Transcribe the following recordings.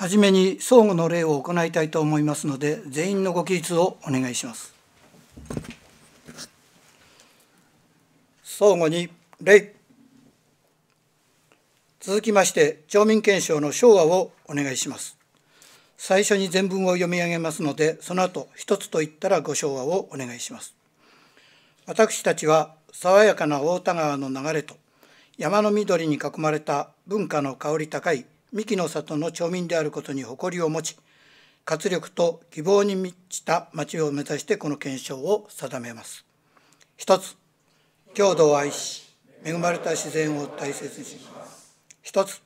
はじめに相互の例を行いたいと思いますので、全員のご起立をお願いします。相互に礼。続きまして、町民憲章の昭和をお願いします。最初に全文を読み上げますので、その後、一つと言ったらご昭和をお願いします。私たちは、爽やかな太田川の流れと、山の緑に囲まれた文化の香り高い三木の里の町民であることに誇りを持ち活力と希望に満ちた町を目指してこの憲章を定めます一つ郷土を愛し恵まれた自然を大切にします一つ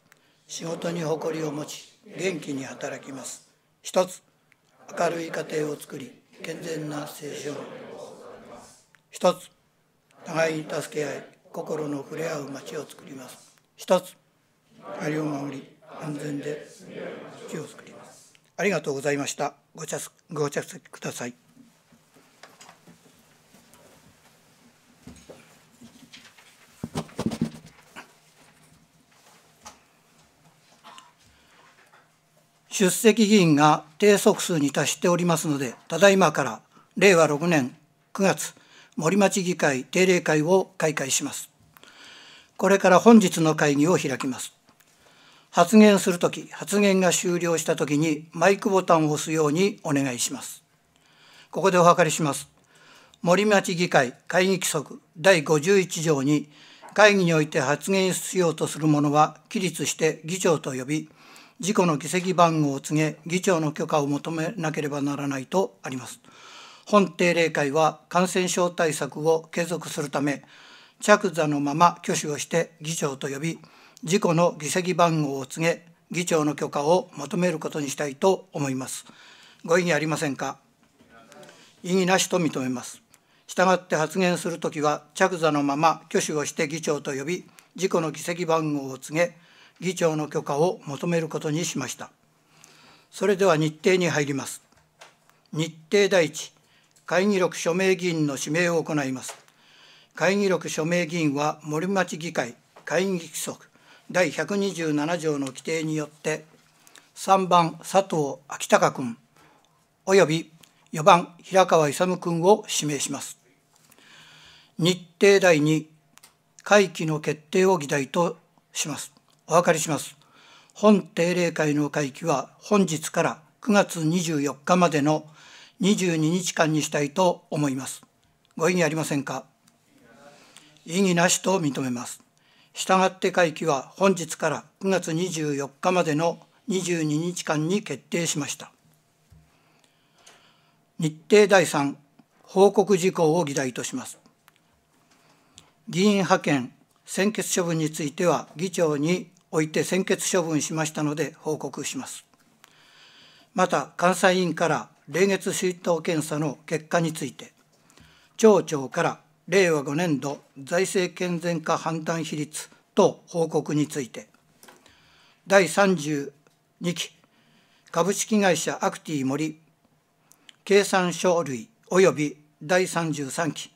仕事に誇りを持ち元気に働きます一つ明るい家庭を作り健全な青春一つ互いに助け合い心の触れ合う町を作ります一つありを守り安全で地を作りますありがとうございましたご着ご着席ください出席議員が定速数に達しておりますので、ただいまから令和6年9月、森町議会定例会を開会します。これから本日の会議を開きます。発言するとき、発言が終了したときにマイクボタンを押すようにお願いします。ここでお諮りします。森町議会会議規則第51条に、会議において発言しようとする者は起立して議長と呼び、事故の議席番号を告げ、議長の許可を求めなければならないとあります。本定例会は感染症対策を継続するため、着座のまま挙手をして議長と呼び、事故の議席番号を告げ、議長の許可を求めることにしたいと思います。ご異議ありませんか異議なしと認めます。したがって発言するときは、着座のまま挙手をして議長と呼び、事故の議席番号を告げ、議長の許可を求めることにしました。それでは日程に入ります。日程第1、会議録署名議員の指名を行います。会議録署名議員は森町議会、会議規則、第127条の規定によって3番佐藤昭孝君および4番平川勇君を指名します。日程第2会期の決定を議題とします。お分かりします。本定例会の会期は本日から9月24日までの22日間にしたいと思います。ご異議ありませんか異議なしと認めます。したがって会期は本日から9月24日までの22日間に決定しました日程第3報告事項を議題とします議員派遣専決処分については議長において専決処分しましたので報告しますまた監査委員から例月出頭検査の結果について町長から令和5年度財政健全化判断比率と報告について第32期株式会社アクティ森計算書類及び第33期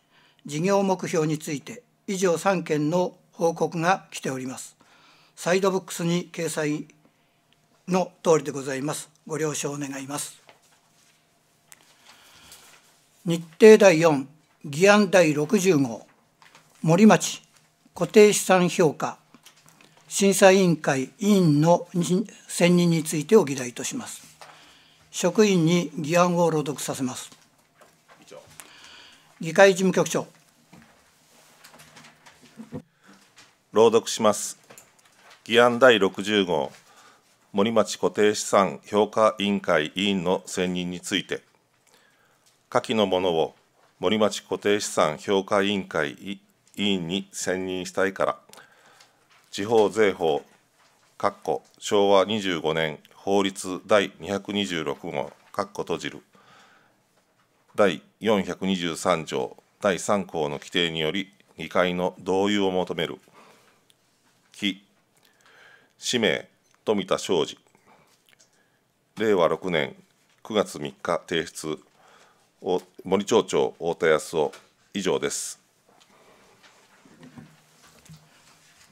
事業目標について以上3件の報告が来ておりますサイドブックスに掲載の通りでございますご了承願います日程第4議案第60号森町固定資産評価審査委員会委員の選任についてを議題とします職員に議案を朗読させます議会事務局長朗読します議案第60号森町固定資産評価委員会委員の選任について下記のものを森町固定資産評価委員会委員に選任したいから地方税法昭和25年法律第226号括弧閉じる第423条第3項の規定により議会の同意を求める非氏名富田昌司令和6年9月3日提出森町長太田康夫以上です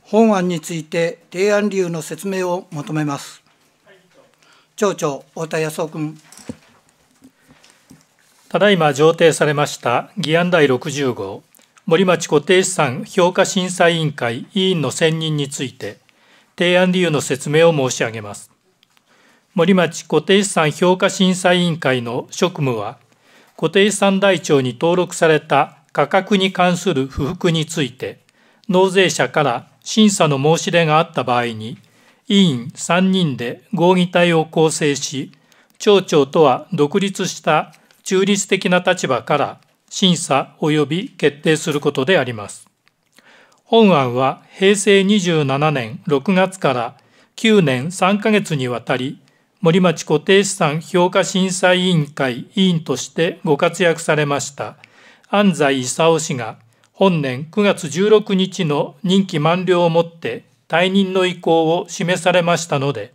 本案について提案理由の説明を求めます町長太田康夫君ただいま上呈されました議案第60号森町固定資産評価審査委員会委員の選任について提案理由の説明を申し上げます森町固定資産評価審査委員会の職務は固定資産台帳に登録された価格に関する不服について、納税者から審査の申し出があった場合に、委員3人で合議体を構成し、町長とは独立した中立的な立場から審査及び決定することであります。本案は平成27年6月から9年3ヶ月にわたり森町固定資産評価審査委員会委員としてご活躍されました安西勲氏が本年9月16日の任期満了をもって退任の意向を示されましたので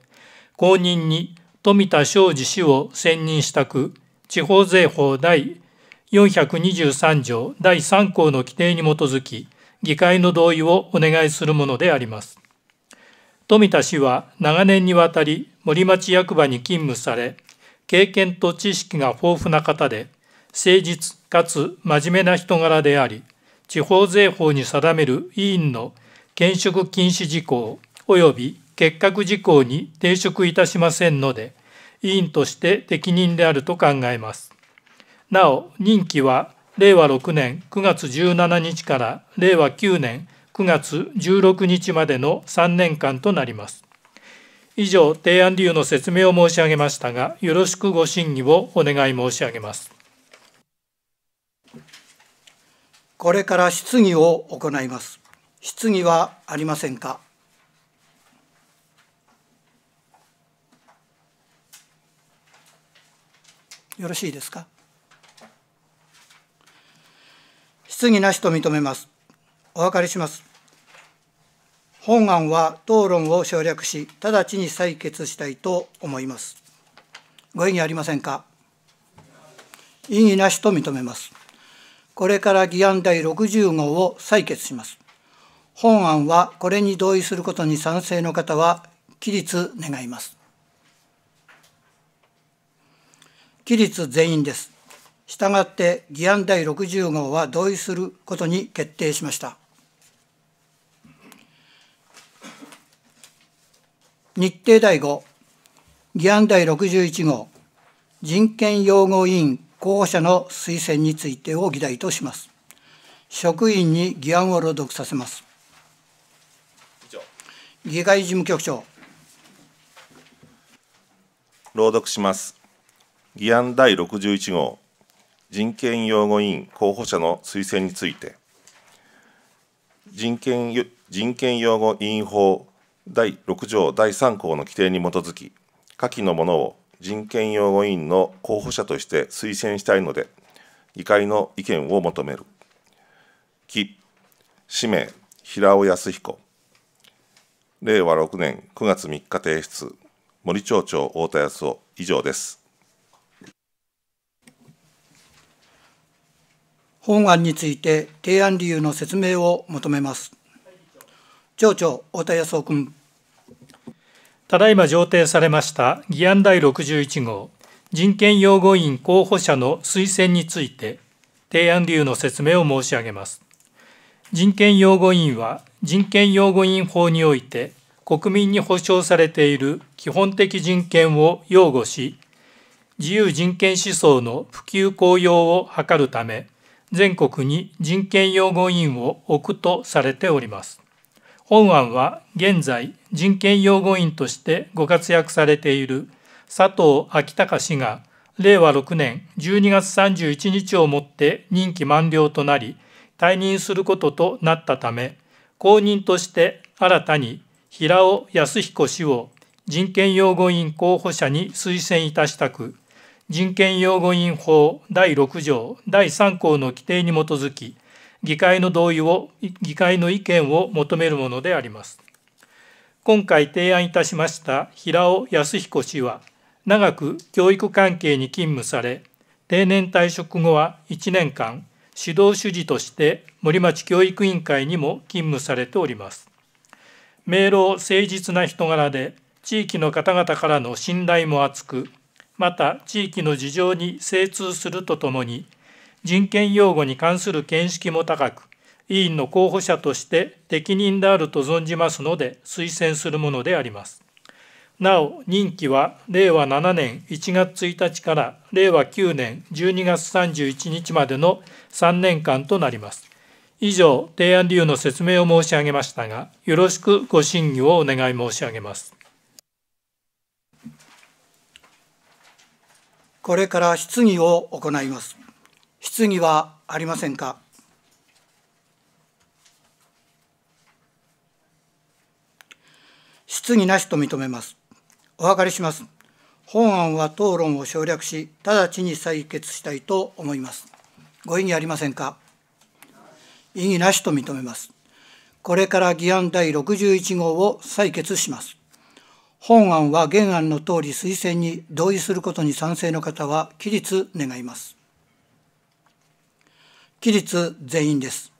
後任に富田昌司氏を選任したく地方税法第423条第3項の規定に基づき議会の同意をお願いするものであります富田氏は長年にわたり森町役場に勤務され経験と知識が豊富な方で誠実かつ真面目な人柄であり地方税法に定める委員の兼職禁止事項及び欠格事項に抵触いたしませんので委員として適任であると考えますなお任期は令和6年9月17日から令和9年9月16日までの3年間となります。以上、提案理由の説明を申し上げましたが、よろしくご審議をお願い申し上げます。これから質疑を行います。質疑はありませんかよろしいですか質疑なしと認めます。お分かりします。本案は討論を省略し、直ちに採決したいと思います。ご異議ありませんか異議なしと認めます。これから議案第60号を採決します。本案はこれに同意することに賛成の方は、起立願います。起立全員です。したがって議案第60号は同意することに決定しました。日程第5議案第61号人権擁護委員候補者の推薦についてを議題とします職員に議案を朗読させます議会事務局長朗読します議案第61号人権擁護委員候補者の推薦について人権人権擁護委員法第6条第3項の規定に基づき、下記のものを人権擁護委員の候補者として推薦したいので、議会の意見を求める。き、氏名、平尾康彦。令和6年9月3日提出、森町長太田康夫、以上です。本案について提案理由の説明を求めます。町長、太田康夫君。ただいま上呈されました議案第61号人権擁護委員候補者の推薦について提案理由の説明を申し上げます。人権擁護委員は人権擁護委員法において国民に保障されている基本的人権を擁護し自由人権思想の普及効用を図るため全国に人権擁護委員を置くとされております。本案は現在人権擁護員としてご活躍されている佐藤昭隆氏が令和6年12月31日をもって任期満了となり退任することとなったため後任として新たに平尾康彦氏を人権擁護員候補者に推薦いたしたく人権擁護員法第6条第3項の規定に基づき議会の同意を議会の意見を求めるものであります今回提案いたしました平尾康彦氏は長く教育関係に勤務され定年退職後は1年間指導主事として森町教育委員会にも勤務されております明朗誠実な人柄で地域の方々からの信頼も厚くまた地域の事情に精通するとともに人権擁護に関する見識も高く委員の候補者として適任であると存じますので推薦するものでありますなお任期は令和7年1月1日から令和9年12月31日までの3年間となります以上提案理由の説明を申し上げましたがよろしくご審議をお願い申し上げますこれから質疑を行います質疑はありませんか質疑なしと認めます。お分かりします。本案は討論を省略し、直ちに採決したいと思います。ご異議ありませんか異議なしと認めます。これから議案第61号を採決します。本案は原案の通り推薦に同意することに賛成の方は、起立願います。期日全員です。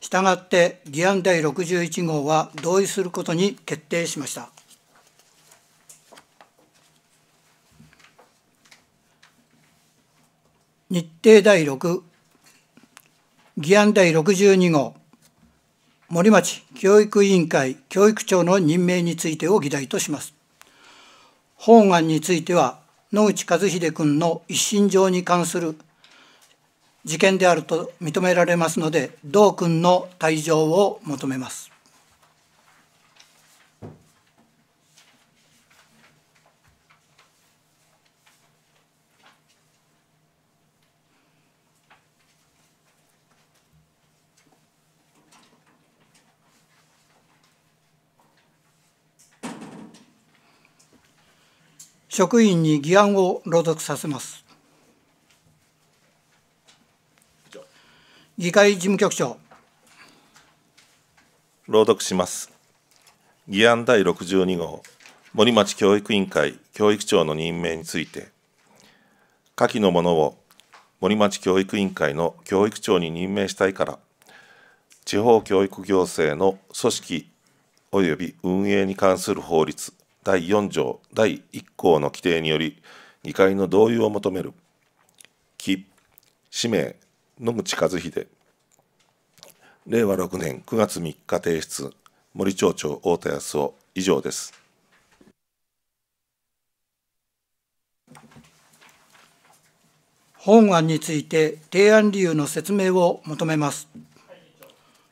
したがって議案第61号は同意することに決定しました。日程第6議案第62号森町教育委員会教育長の任命についてを議題とします本案については野口和秀君の一身上に関する事件であると認められますので同君の退場を求めます。職員に議案を朗読させます。議会事務局長朗読します議案第62号森町教育委員会教育長の任命について下記のものを森町教育委員会の教育長に任命したいから地方教育行政の組織及び運営に関する法律第4条第1項の規定により議会の同意を求める記氏名野口和秀令和6年9月3日提出森町長太田康夫以上です本案について提案理由の説明を求めます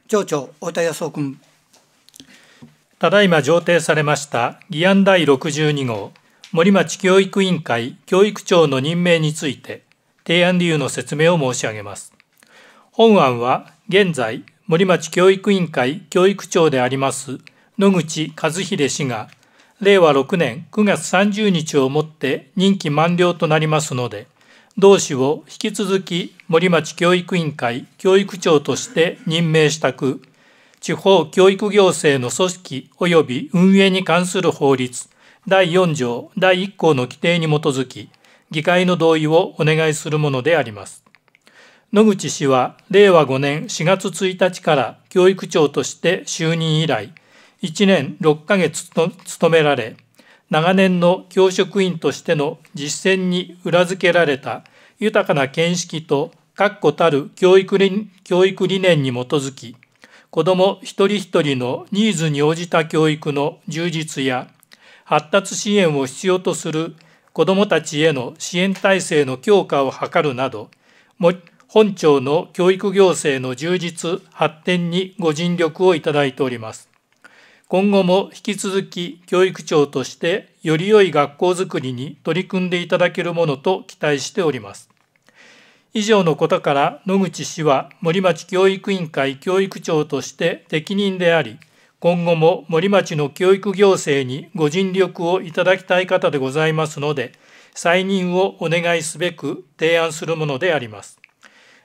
町長太田康夫君ただいま上呈されました議案第62号森町教育委員会教育長の任命について提案理由の説明を申し上げます本案は現在森町教育委員会教育長であります野口和秀氏が令和6年9月30日をもって任期満了となりますので同氏を引き続き森町教育委員会教育長として任命したく地方教育行政の組織及び運営に関する法律第4条第1項の規定に基づき議会の同意をお願いするものであります。野口氏は令和5年4月1日から教育長として就任以来1年6ヶ月と務められ長年の教職員としての実践に裏付けられた豊かな見識と確固たる教育理教育理念に基づき子ども一人一人のニーズに応じた教育の充実や発達支援を必要とする子どもたちへの支援体制の強化を図るなど本庁の教育行政の充実、発展にご尽力をいただいております。今後も引き続き教育長としてより良い学校づくりに取り組んでいただけるものと期待しております。以上のことから野口氏は森町教育委員会教育長として適任であり、今後も森町の教育行政にご尽力をいただきたい方でございますので、再任をお願いすべく提案するものであります。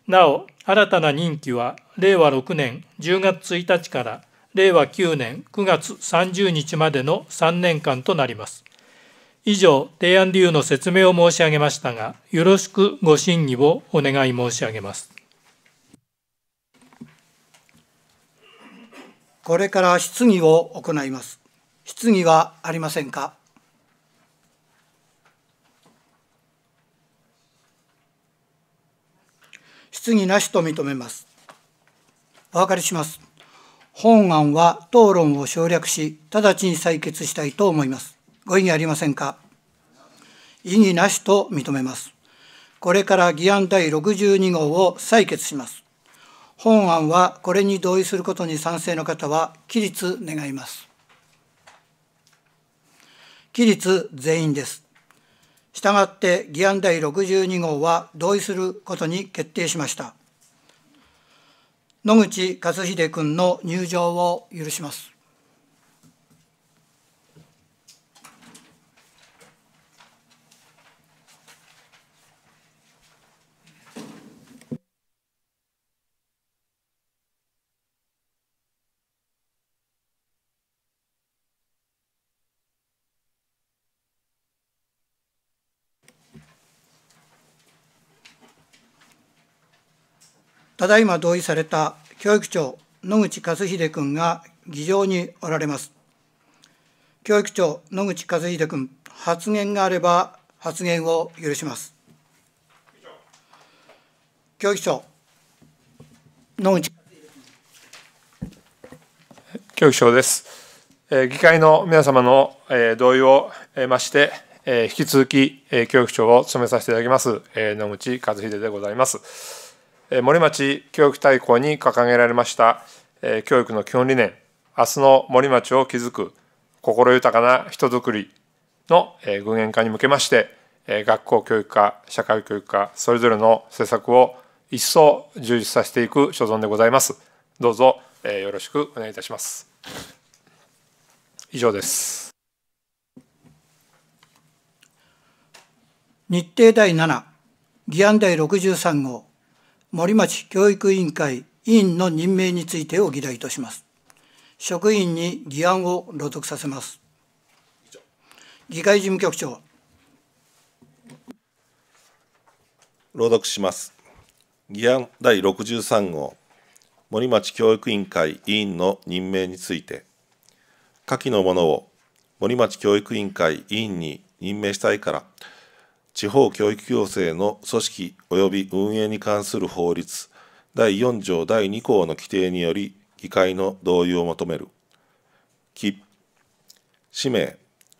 なお新たな任期は令和6年10月1日から令和9年9月30日までの3年間となります以上提案理由の説明を申し上げましたがよろしくご審議をお願い申し上げますこれから質疑を行います質疑はありませんか質疑なしと認めます。お分かりします。本案は討論を省略し、直ちに採決したいと思います。ご異議ありませんか異議なしと認めます。これから議案第62号を採決します。本案はこれに同意することに賛成の方は、起立願います。起立全員です。したがって議案第62号は同意することに決定しました野口克秀君の入場を許しますただいま同意された教育長野口和英君が議場におられます教育長野口和英君発言があれば発言を許します教育長野口教育長です、えー、議会の皆様の、えー、同意を得まして、えー、引き続き、えー、教育長を務めさせていただきます、えー、野口和英でございます森町教育大綱に掲げられました教育の基本理念「明日の森町を築く心豊かな人づくり」の具現化に向けまして学校教育課社会教育課それぞれの施策を一層充実させていく所存でございますどうぞよろしくお願いいたします以上です日程第7議案第63号森町教育委員会委員の任命についてを議題とします。職員に議案を朗読させます。議会事務局長。朗読します。議案第63号、森町教育委員会委員の任命について、下記のものを森町教育委員会委員に任命したいから、地方教育行政の組織及び運営に関する法律第4条第2項の規定により議会の同意を求めるき氏名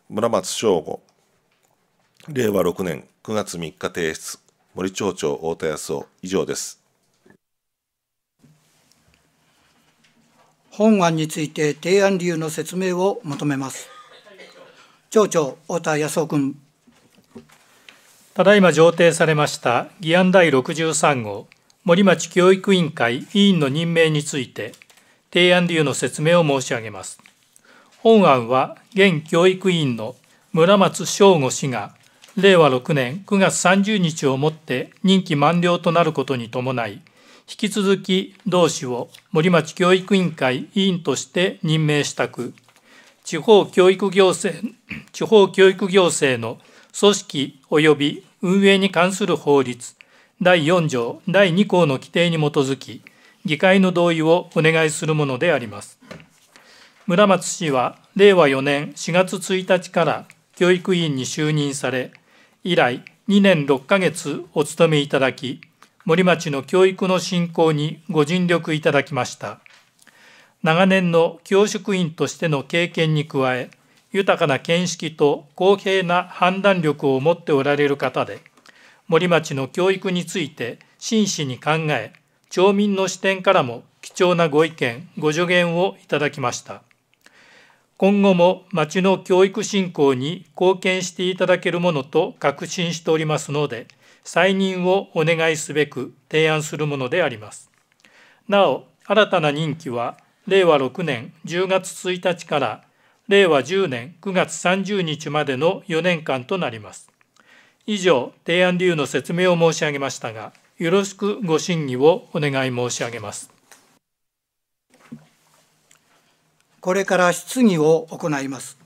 村松省吾令和6年9月3日提出森町長太田康夫以上です本案について提案理由の説明を求めます町長太田康夫君ただいま上呈されました議案第63号森町教育委員会委員の任命について提案理由の説明を申し上げます本案は現教育委員の村松正吾氏が令和6年9月30日をもって任期満了となることに伴い引き続き同氏を森町教育委員会委員として任命したく地方教育行政地方教育行政の組織及び運営に関する法律第4条第2項の規定に基づき議会の同意をお願いするものであります村松氏は令和4年4月1日から教育委員に就任され以来2年6ヶ月お務めいただき森町の教育の振興にご尽力いただきました長年の教職員としての経験に加え豊かな見識と公平な判断力を持っておられる方で森町の教育について真摯に考え町民の視点からも貴重なご意見ご助言をいただきました今後も町の教育振興に貢献していただけるものと確信しておりますので再任をお願いすべく提案するものでありますなお新たな任期は令和6年10月1日から令和10年9月30日までの4年間となります。以上、提案理由の説明を申し上げましたが、よろしくご審議をお願い申し上げます。これから質疑を行います。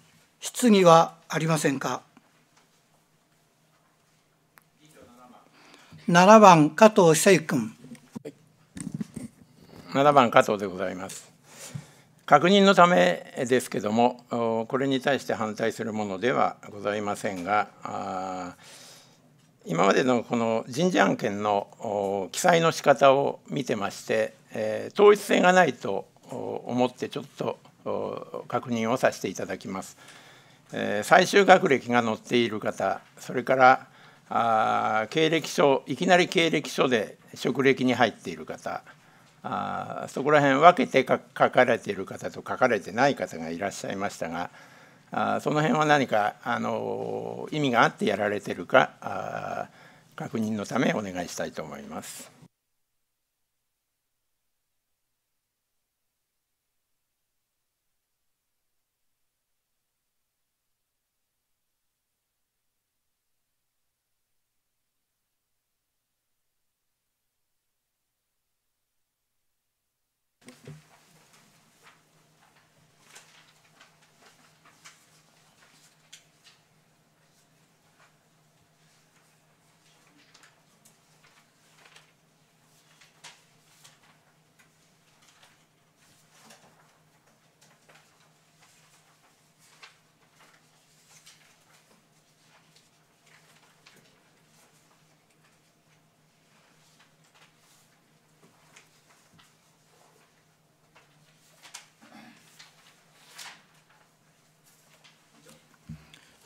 質疑はありませんか7番加藤久幸君7番加藤でございます確認のためですけどもこれに対して反対するものではございませんが今までのこの人事案件の記載の仕方を見てまして統一性がないと思ってちょっと確認をさせていただきます。最終学歴が載っている方それからあ経歴書いきなり経歴書で職歴に入っている方あそこら辺分けて書かれている方と書かれてない方がいらっしゃいましたがあその辺は何かあの意味があってやられてるかあ確認のためお願いしたいと思います。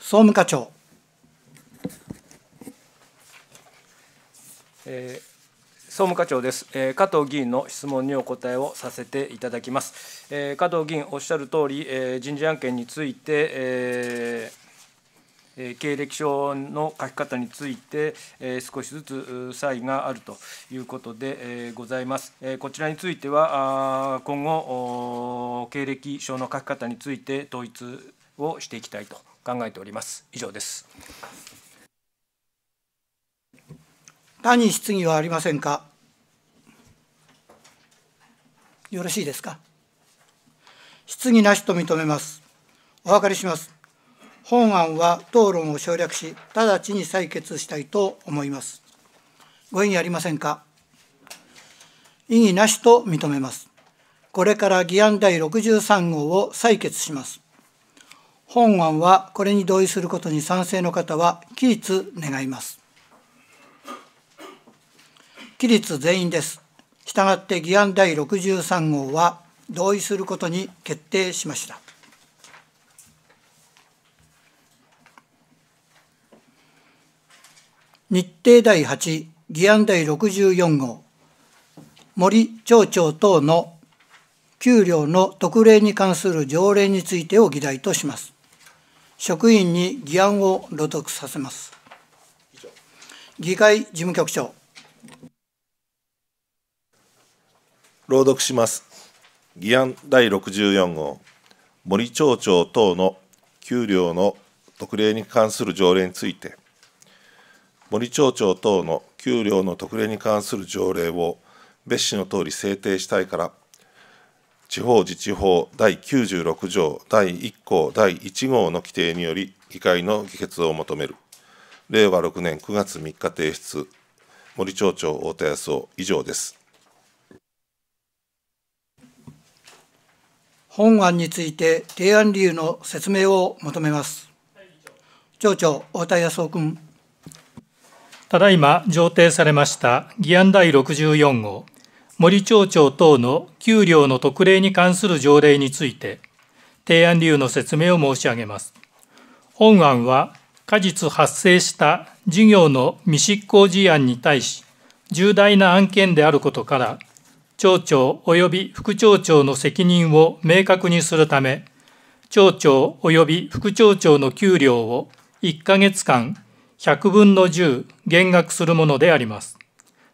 総務課長、えー、総務課長です、えー、加藤議員の質問にお答えをさせていただきます、えー、加藤議員おっしゃる通り、えー、人事案件について、えー経歴書の書き方について、え少しずつ差異があるということで、えございます。えこちらについては、今後、経歴書の書き方について統一をしていきたいと考えております以上です他に質疑はありませんかよろしいですか質疑なしと認めますお分かりします本案は討論を省略し直ちに採決したいと思いますご異議ありませんか異議なしと認めますこれから議案第63号を採決します本案はこれに同意することに賛成の方は起立願います起立全員ですしたがって議案第63号は同意することに決定しました日程第8議案第64号森町長等の給料の特例に関する条例についてを議題とします。職員に議案を露読させます議会事務局長朗読します議案第64号森町長等の給料の特例に関する条例について森町長等の給料の特例に関する条例を別紙の通り制定したいから地方自治法第96条第1項第1号の規定により議会の議決を求める令和6年9月3日提出森町長太田康夫以上です本案について提案理由の説明を求めます町長太田康夫君ただいま上呈されました議案第64号森町長等の給料の特例に関する条例について、提案理由の説明を申し上げます。本案は、果実発生した事業の未執行事案に対し、重大な案件であることから、町長及び副町長の責任を明確にするため、町長及び副町長の給料を1ヶ月間100分の10減額するものであります。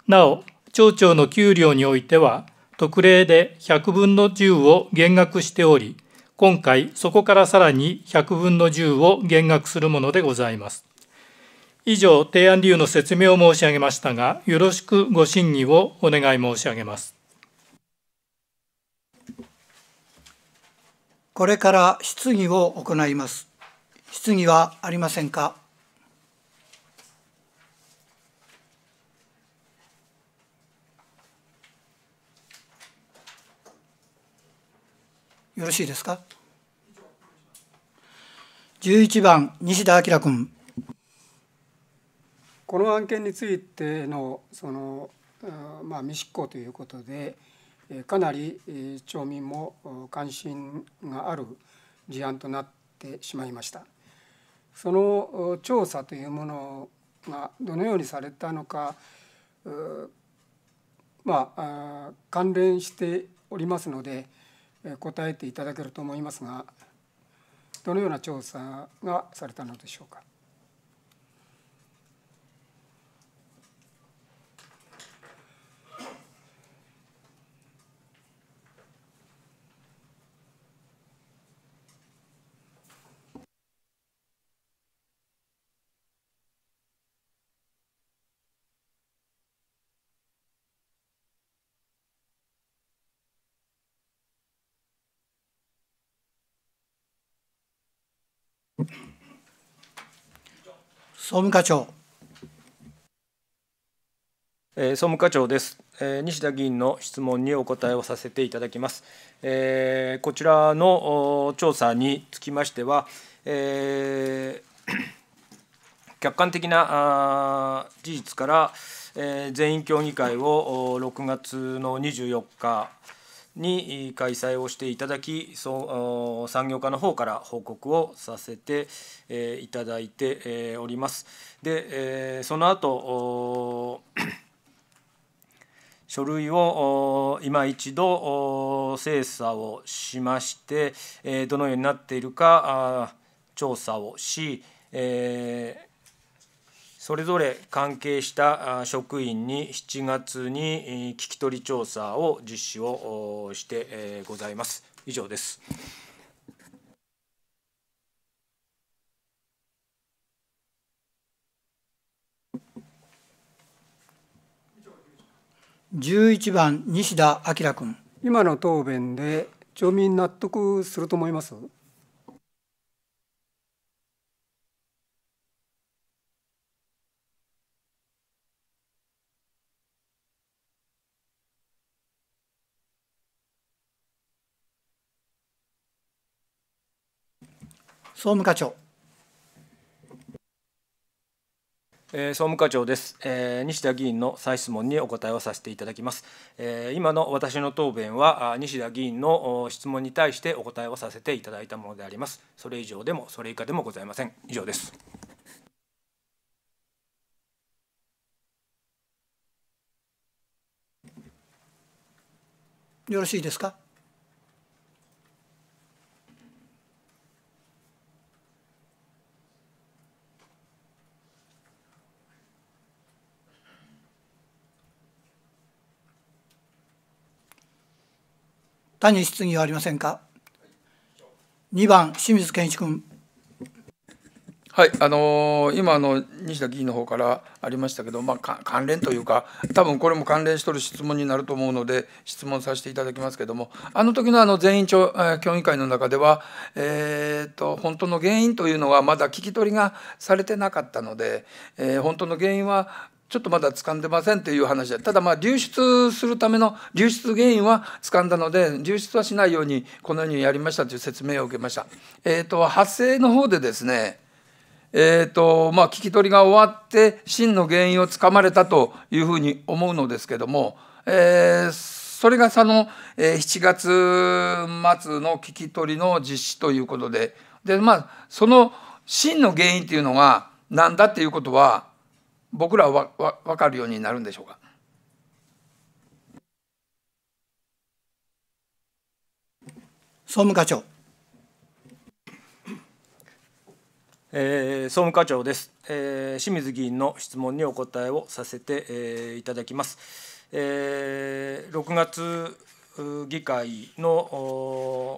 なお、町長の給料においては、特例で100分の10を減額しており、今回そこからさらに100分の10を減額するものでございます。以上、提案理由の説明を申し上げましたが、よろしくご審議をお願い申し上げます。これから質疑を行います。質疑はありませんかよろしいですか11番西田明君この案件についてのその、まあ、未執行ということでかなり町民も関心がある事案となってしまいました。その調査というものがどのようにされたのかまあ関連しておりますので答えていただけると思いますがどのような調査がされたのでしょうか。総務課長。えー、総務課長です。えー、西田議員の質問にお答えをさせていただきます。えー、こちらの調査につきましては、え 客観的なあ事実から、え全員協議会を6月の24日に開催をしていただきそ産業化の方から報告をさせていただいております。でその後書類を今一度精査をしましてどのようになっているか調査をし、えそれぞれ関係した職員に7月に聞き取り調査を実施をしてございます。以上です。11番西田明君今の答弁で町民納得すると思います総務課長。総務課長です、えー、西田議員の再質問にお答えをさせていただきます、えー、今の私の答弁は西田議員の質問に対してお答えをさせていただいたものでありますそれ以上でもそれ以下でもございません以上ですよろしいですか他に質疑はありませんか2番清水健一君はい、あのー今あの西田議員の方からありましたけど、まあ、か関連というか多分これも関連しとる質問になると思うので質問させていただきますけどもあの時のあの全員協議会の中では、えー、と本当の原因というのはまだ聞き取りがされてなかったので、えー本当の原因はちょっとまだ掴んでませんていう話でただまあ流出するための流出原因は掴んだので流出はしないようにこのようにやりましたという説明を受けました。えーと、発生の方でですねえーとまあ、聞き取りが終わって真の原因をつかまれたというふうに思うのですけども、えー、それがその、えー、7月末の聞き取りの実施ということでで、まあ、その真の原因というのが何だっていうことは僕らは分かるようになるんでしょうか総務課長、えー、総務課長です、えー、清水議員の質問にお答えをさせて、えー、いただきます、えー、6月議会の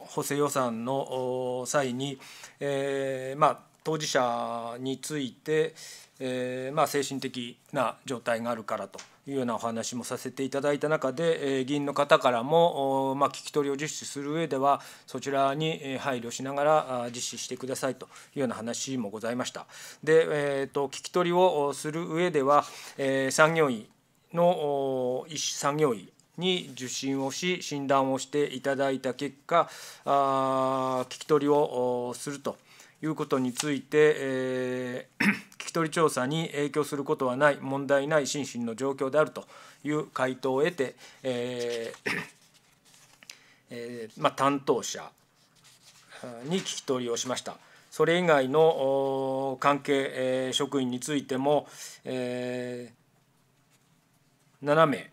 補正予算の際に、えーまあ、当事者について、えー、まあ、精神的な状態があるからというようなお話もさせていただいた中で、えー、議員の方からも、まあ、聞き取りを実施する上ではそちらに配慮しながら実施してくださいというような話もございました。で、えーと、聞き取りをする上では、えー、産業医の医師産業医に受診をし診断をしていただいた結果あ聞き取りをすると。いうことについて、えー、聞き取り調査に影響することはない問題ない心身の状況であるという回答を得て、えー えーまあ、担当者に聞き取りをしました。それ以外の関係、えー、職員についても、えー、7名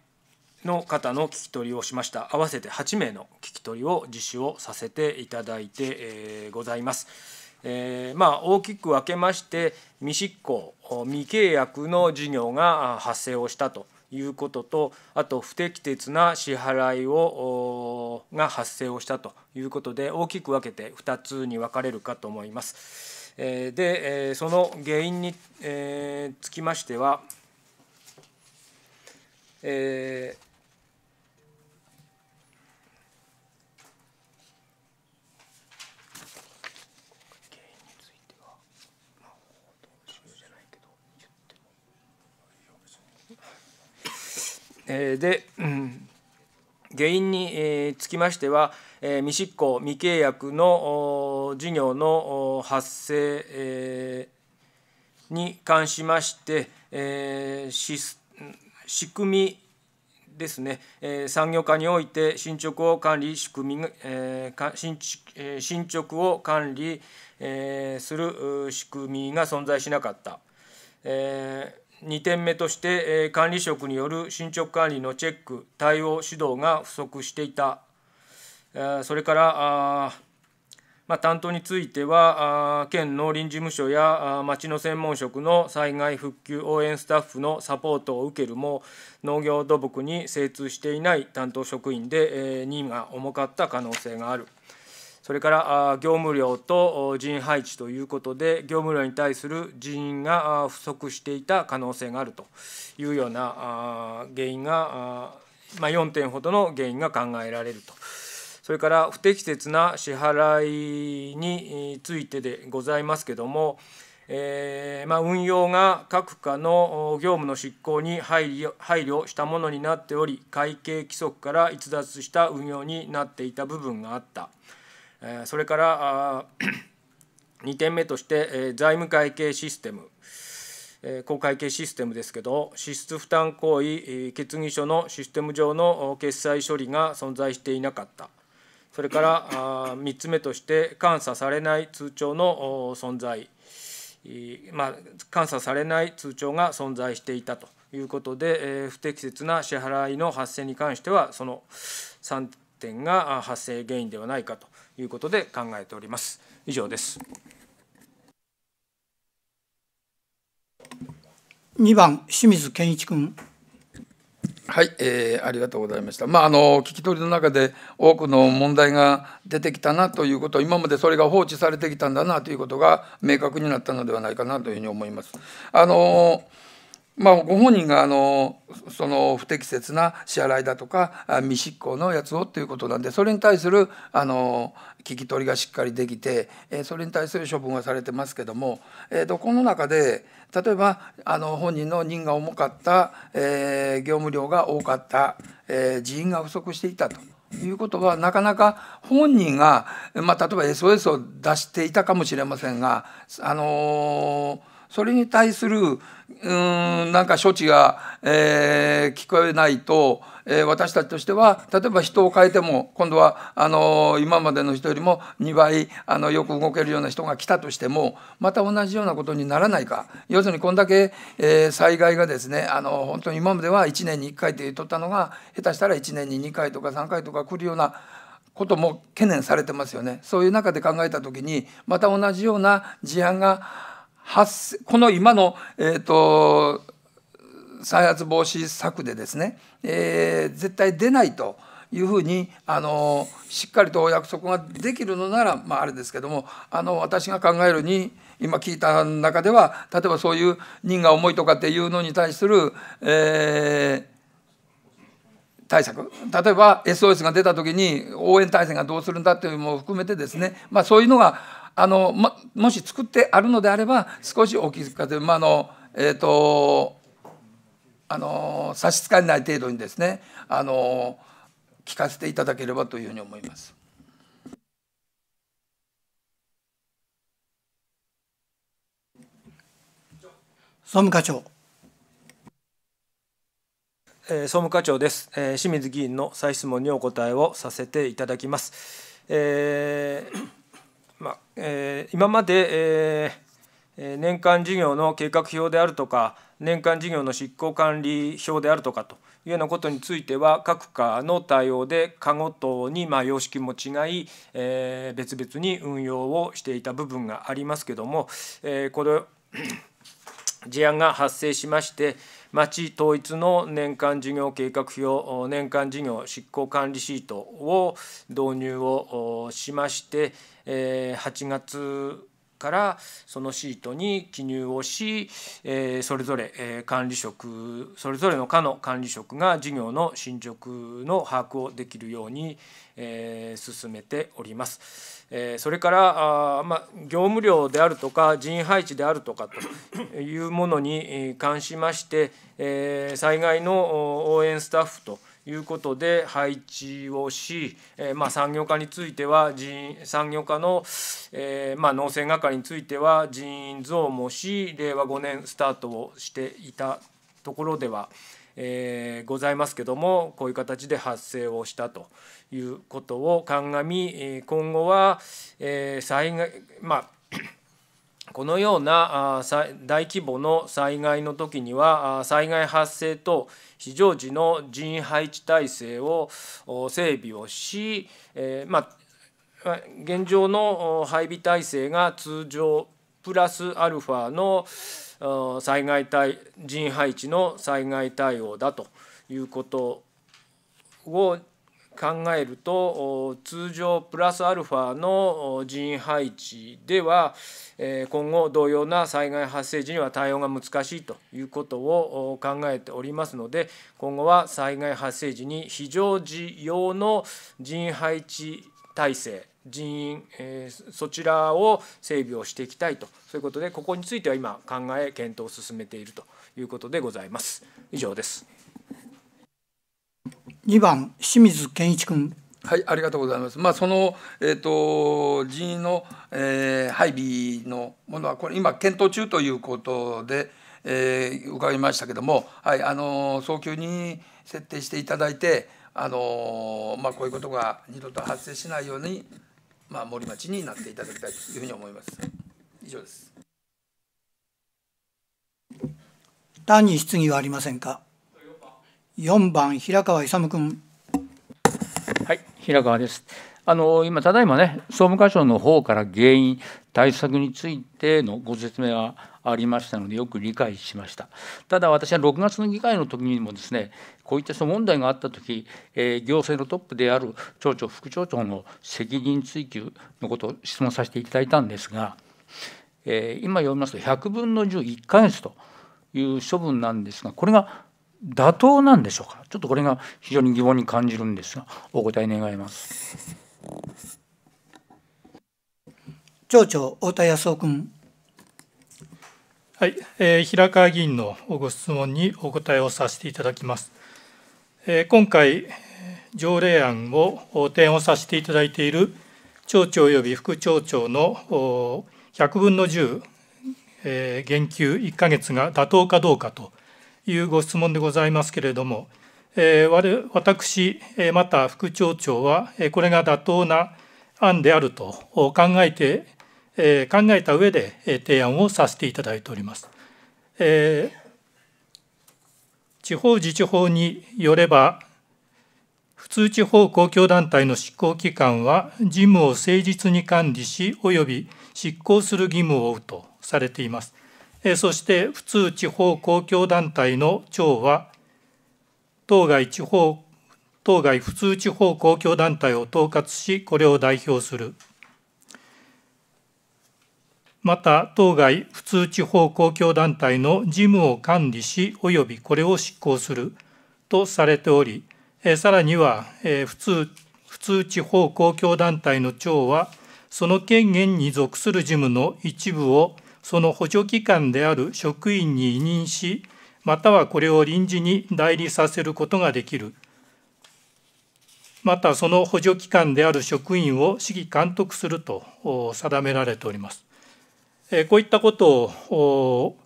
の方の聞き取りをしました合わせて8名の聞き取りを実施をさせていただいて、えー、ございます。えー、まあ、大きく分けまして未執行未契約の事業が発生をしたということとあと不適切な支払いをが発生をしたということで大きく分けて2つに分かれるかと思います。えー、でその原因に、えー、つきましては、えで、原因につきましては、未執行、未契約の事業の発生に関しまして、仕組みですね、産業化において進捗を管理仕組み進捗を管理する仕組みが存在しなかった。2点目として、え管理職による進捗管理のチェック対応指導が不足していた、えそれからあ、まあ、担当についてはあ県農林事務所やあ町の専門職の災害復旧応援スタッフのサポートを受けるも農業土木に精通していない担当職員で、え任が重かった可能性がある。それから業務量と人員配置ということで業務量に対する人員が不足していた可能性があるというような原因が、まあ、4点ほどの原因が考えられると。それから不適切な支払いについてでございますけども、えーまあ、運用が各課の業務の執行に配慮配慮したものになっており会計規則から逸脱した運用になっていた部分があった。それから2 点目として財務会計システム公会計システムですけど支出負担行為決議書のシステム上の決済処理が存在していなかったそれから3つ目として監査されない通帳の存在まあ、監査されない通帳が存在していたということで、え不適切な支払いの発生に関しては、その3点が発生原因ではないかということで考えております。以上です。2番清水健一君。はい、えー、ありがとうございました。まああの聞き取りの中で多くの問題が出てきたなということ、今までそれが放置されてきたんだなということが明確になったのではないかなというふうに思います。あのーまあ、ご本人があのその不適切な支払いだとか未執行のやつをということなんでそれに対するあの聞き取りがしっかりできてそれに対する処分はされてますけども、えとこの中で例えばあの本人の任が重かった、え業務量が多かった、え人員が不足していたと。いうことはなかなか本人が、まあ、例えば SOS を出していたかもしれませんが、あのそれに対するうーんなんか処置が、えー、聞こえないと、えー、私たちとしては例えば人を変えても今度はあのー、今までの人よりも2倍あのよく動けるような人が来たとしてもまた同じようなことにならないか要するにこんだけ、えー、災害がですねあの本当に今までは1年に1回と言っとったのが下手したら1年に2回とか3回とか来るようなことも懸念されてますよね。そういう中で考えた時にまた同じような事案がこの今の、えーと、再発防止策でですね、えー、絶対出ないというふうにあのしっかりとお約束ができるのなら、まあ、あれですけどもあの私が考えるに今聞いた中では例えばそういう任が重いとかっていうのに対する、えー対策例えば SOS が出た時に応援体制がどうするんだというのも含めてですね、まあ、そういうのがあの、ま、もし作ってあるのであれば少しお気づかず、まあのえーと、とあの差し支えない程度にですねあの聞かせていただければというふうに思います。総務課長総務課長です。清水議員の再質問にお答えをさせていただきます。えーまあえー、今まで、えー、年間事業の計画表であるとか年間事業の執行管理表であるとかというようなことについては各課の対応で課ごとにまあ様式も違い、えー、別々に運用をしていた部分がありますけども、えー、これ 事案が発生しまして、町統一の年間事業計画表年間事業執行管理シートを導入をしまして8月からそのシートに記入をし、えそれぞれ管理職それぞれの課の管理職が事業の進捗の把握をできるように、え進めております。えそれからあ、ま業務量であるとか人員配置であるとかというものに関しまして、え災害の応援スタッフということで配置をし、えー、まあ、産業化については人産業化の、えー、まあ、農政係については人員増もし令和5年スタートをしていたところでは、えー、ございますけどもこういう形で発生をしたということを鑑み今後は、え災害まあこのような大規模の災害の時には災害発生と非常時の人員配置体制を整備をし、えま現状の配備体制が通常プラスアルファの災害対人配置の災害対応だということを考えると通常プラスアルファの人員配置では今後同様な災害発生時には対応が難しいということを考えておりますので今後は災害発生時に非常時用の人員配置体制人員、えそちらを整備をしていきたいとそういうことでここについては今考え検討を進めているということでございます。以上です。2番清水健一君はい、ありがとうございます。まあ、その、えっ、ー、と、人員の、えー、配備のものは、これ、今検討中ということで。えー、伺いましたけども、はい、あの早急に設定していただいて、あのまあ、こういうことが二度と発生しないように、まあ、森町になっていただきたいというふうに思います。以上です。単に質疑はありませんか。四番平川勇君はい平川ですあの今ただいまね総務課長の方から原因対策についてのご説明はありましたのでよく理解しましたただ私は6月の議会の時にもですねこういったの問題があった時、えー、行政のトップである町長副町長の責任追及のことを質問させていただいたんですが、えー、今読みますと100分の1 1ヶ月という処分なんですがこれが妥当なんでしょうかちょっとこれが非常に疑問に感じるんですがお答え願います 町長太田康夫君はい、えー、平川議員のご質問にお答えをさせていただきます、えー、今回条例案を提案をさせていただいている町長及び副町長の100分の10、えー、減給1か月が妥当かどうかというご質問でございますけれども、えー、私、また副町長は、これが妥当な案であると考えて、えー、考えた上で提案をさせていただいております。えー、地方自治法によれば、普通地方公共団体の執行機関は、事務を誠実に管理し、及び執行する義務を負うとされています。そして普通地方公共団体の長は当該地方当該普通地方公共団体を統括しこれを代表するまた当該普通地方公共団体の事務を管理し及びこれを執行するとされておりさらには普通普通地方公共団体の長はその権限に属する事務の一部をその補助機関である職員に委任し、またはこれを臨時に代理させることができる。またその補助機関である職員を市議監督すると定められております。こういったことを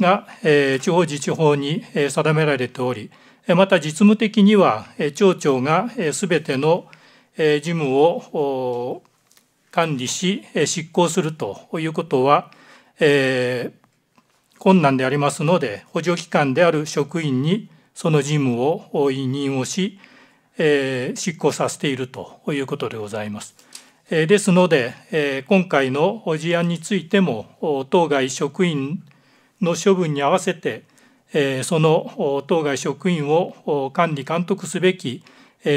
が地方自治法に定められており、また実務的には町長がすべての事務を管理し執行するということは、えー、困難でありますので補助機関である職員にその事務を委任をし、えー、執行させているということでございます。ですので、今回の事案についても当該職員の処分に合わせてその当該職員を管理監督すべき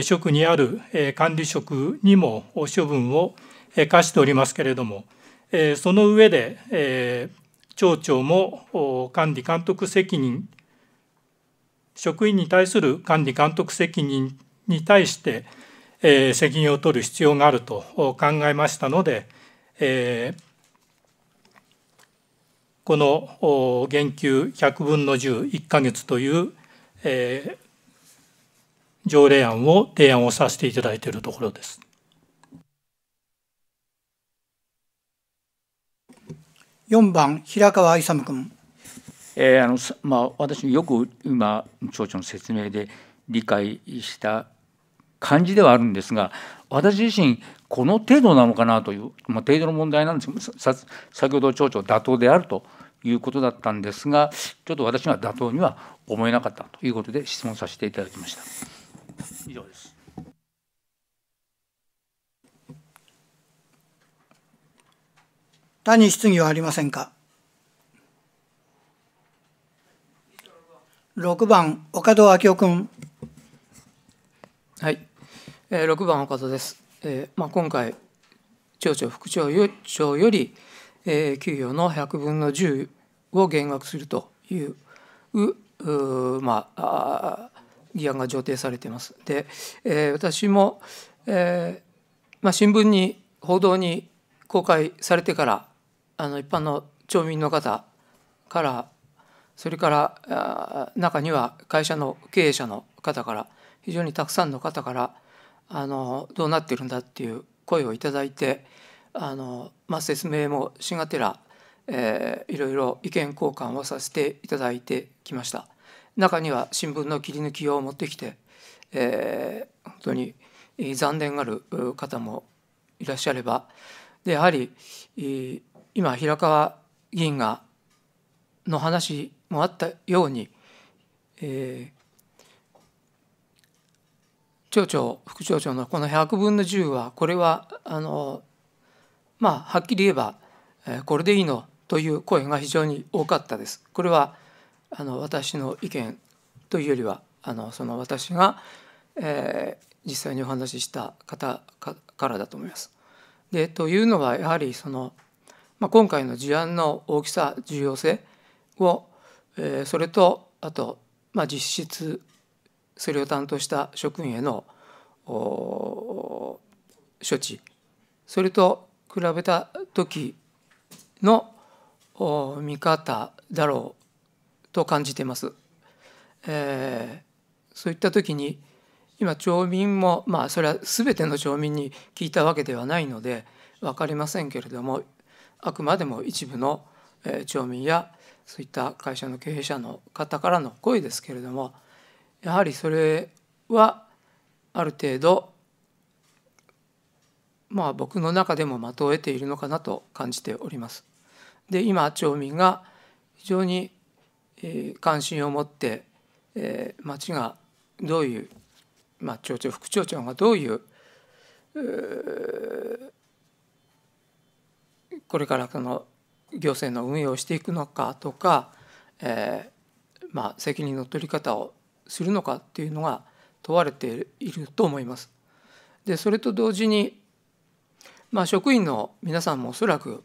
職にある管理職にも処分を課しておりますけれども、その上で、町長も管理監督責任、職員に対する管理監督責任に対して、責任を取る必要があると考えましたので、この減給100分の10、1か月という条例案を提案をさせていただいているところです。4番平川勇君、えーあのまあ、私よく今町長の説明で理解した感じではあるんですが私自身この程度なのかなという、まあ、程度の問題なんですさ先ほど町長妥当であるということだったんですがちょっと私には妥当には思えなかったということで質問させていただきました。以上です他に質疑はありませんか6番岡戸明夫君はい、えー、6番岡戸です、えーまあ、今回町長副町長より、えー、給与の100分の10を減額するといううう、まあ議案が上呈されていますで、えー、私も、えーまあ、新聞に報道に公開されてからあの一般の町民の方からそれから中には会社の経営者の方から非常にたくさんの方からあのどうなってるんだっていう声をいただいてあの、まあ、説明もしがてら、えー、いろいろ意見交換をさせていただいてきました。中には新聞の切り抜きを持ってきて、えー、本当に残念がる方もいらっしゃればでやはり、えー今平川議員がの話もあったように、えー、町長副町長のこの100分の10はこれはあのまあはっきり言えば、えー、これでいいのという声が非常に多かったです。これはあの私の意見というよりはあのその私が、えー、実際にお話しした方からだと思います。でというのはやはりそのまあ、今回の事案の大きさ重要性を、えー、それとあと、まあ、実質それを担当した職員への処置それと比べた時の見方だろうと感じています。えー、そういった時に今町民もまあそれは全ての町民に聞いたわけではないので分かりませんけれどもあくまでも一部の町民やそういった会社の経営者の方からの声ですけれどもやはりそれはある程度まあ僕の中でも的を得ているのかなと感じております。で今町民が非常に関心を持って町がどういう、ま町長副町長がどういうこれからその行政の運営をしていくのかとか、えー、まあ、責任の取り方をするのかっていうのが問われていると思います。でそれと同時に、まあ、職員の皆さんもおそらく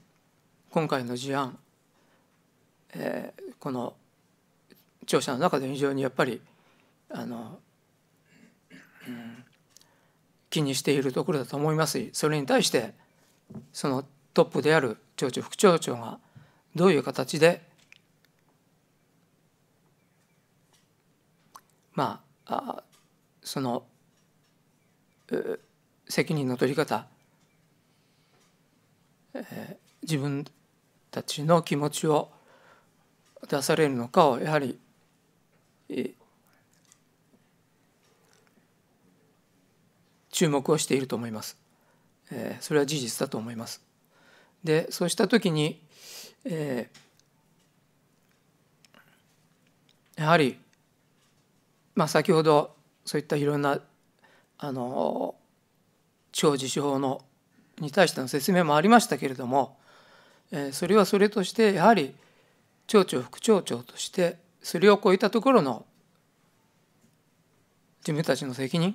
今回の事案、えー、この庁舎の中で非常にやっぱりあの、うん、気にしているところだと思いますしそれに対してそのトップである町長副町長がどういう形でまあその責任の取り方、えー、自分たちの気持ちを出されるのかをやはり、えー、注目をしていると思います。えー、それは事実だと思います。でそうした時に、えー、やはり、まあ、先ほどそういったいろんなあの地方自治法のに対しての説明もありましたけれども、えー、それはそれとしてやはり町長副町長としてそれを超えたところの自分たちの責任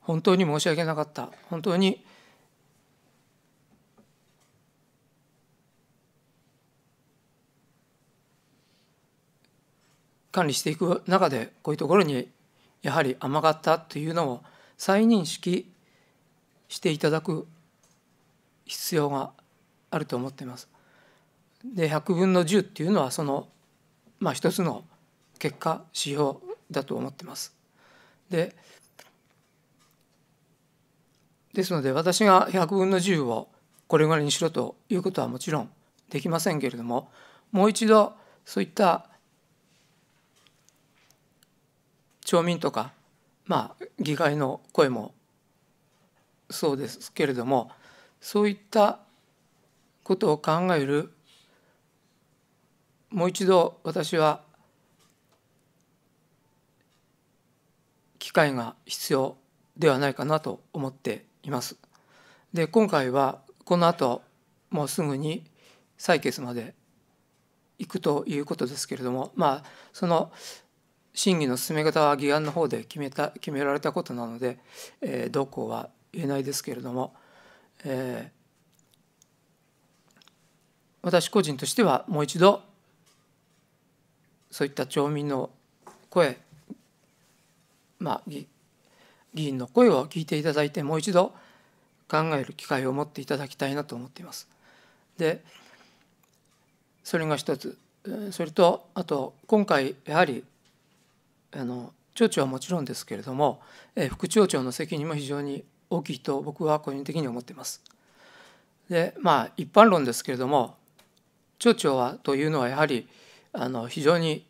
本当に申し訳なかった本当に管理していく中でこういうところにやはり甘かったというのを再認識していただく必要があると思っています。で100分の10っていうのはその、まあ、一つの結果指標だと思ってます。でですので私が100分の10をこれぐらいにしろということはもちろんできませんけれどももう一度そういった町民とか、まあ、議会の声もそうですけれどもそういったことを考えるもう一度私は機会が必要ではないかなと思っています。で今回はこの後もうすぐに採決まで行くということですけれどもまあその審議の進め方は議案の方で決めた決められたことなので、えー、どうこうは言えないですけれども、えー、私個人としてはもう一度そういった町民の声まあ議員の声を聞いていただいてもう一度考える機会を持っていただきたいなと思っています。でそれが一つそれとあと今回やはりあの町長はもちろんですけれども、え副町長の責任も非常に大きいと僕は個人的に思っています。でまあ一般論ですけれども町長はというのはやはりあの非常に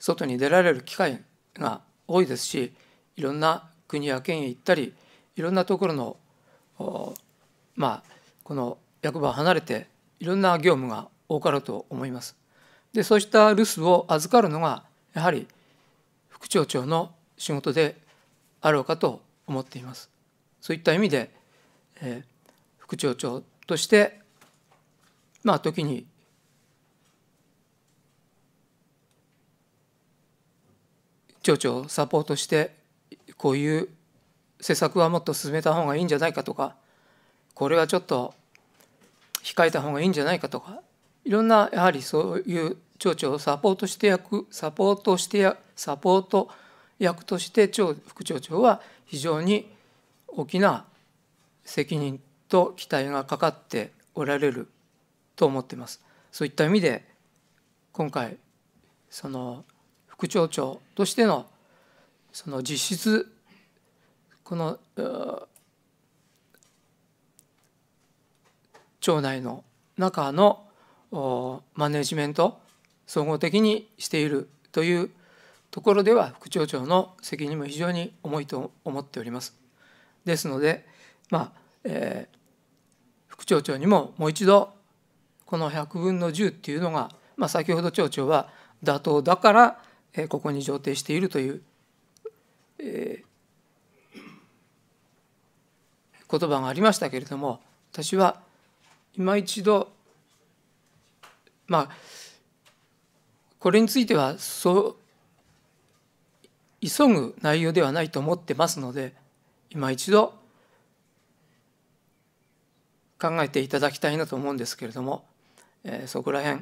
外に出られる機会が多いですしいろんな国や県へ行ったりいろんなところのまあこの役場を離れていろんな業務が多かろうと思います。でそうした留守を預かるのがやはり区長長の仕事であろうかと思っています。そういった意味で、えー、副町長として、まあ、時に町長をサポートしてこういう施策はもっと進めた方がいいんじゃないかとかこれはちょっと控えた方がいいんじゃないかとかいろんなやはりそういう町長をサポートしてやくサポートしてサポート役として長副町長は非常に大きな責任と期待がかかっておられると思っています。そういった意味で今回その副町長としてのその実質この町内の中のマネジメント総合的にしているというところでは副町長の責任も非常に重いと思っております。ですので、まあえー、副町長にももう一度この100分の10っていうのが、まあ、先ほど町長は妥当だから、えー、ここに上呈しているという、えー、言葉がありましたけれども私は今一度まあこれについてはそう急ぐ内容ではないと思ってますので今一度考えていただきたいなと思うんですけれども、えー、そこら辺、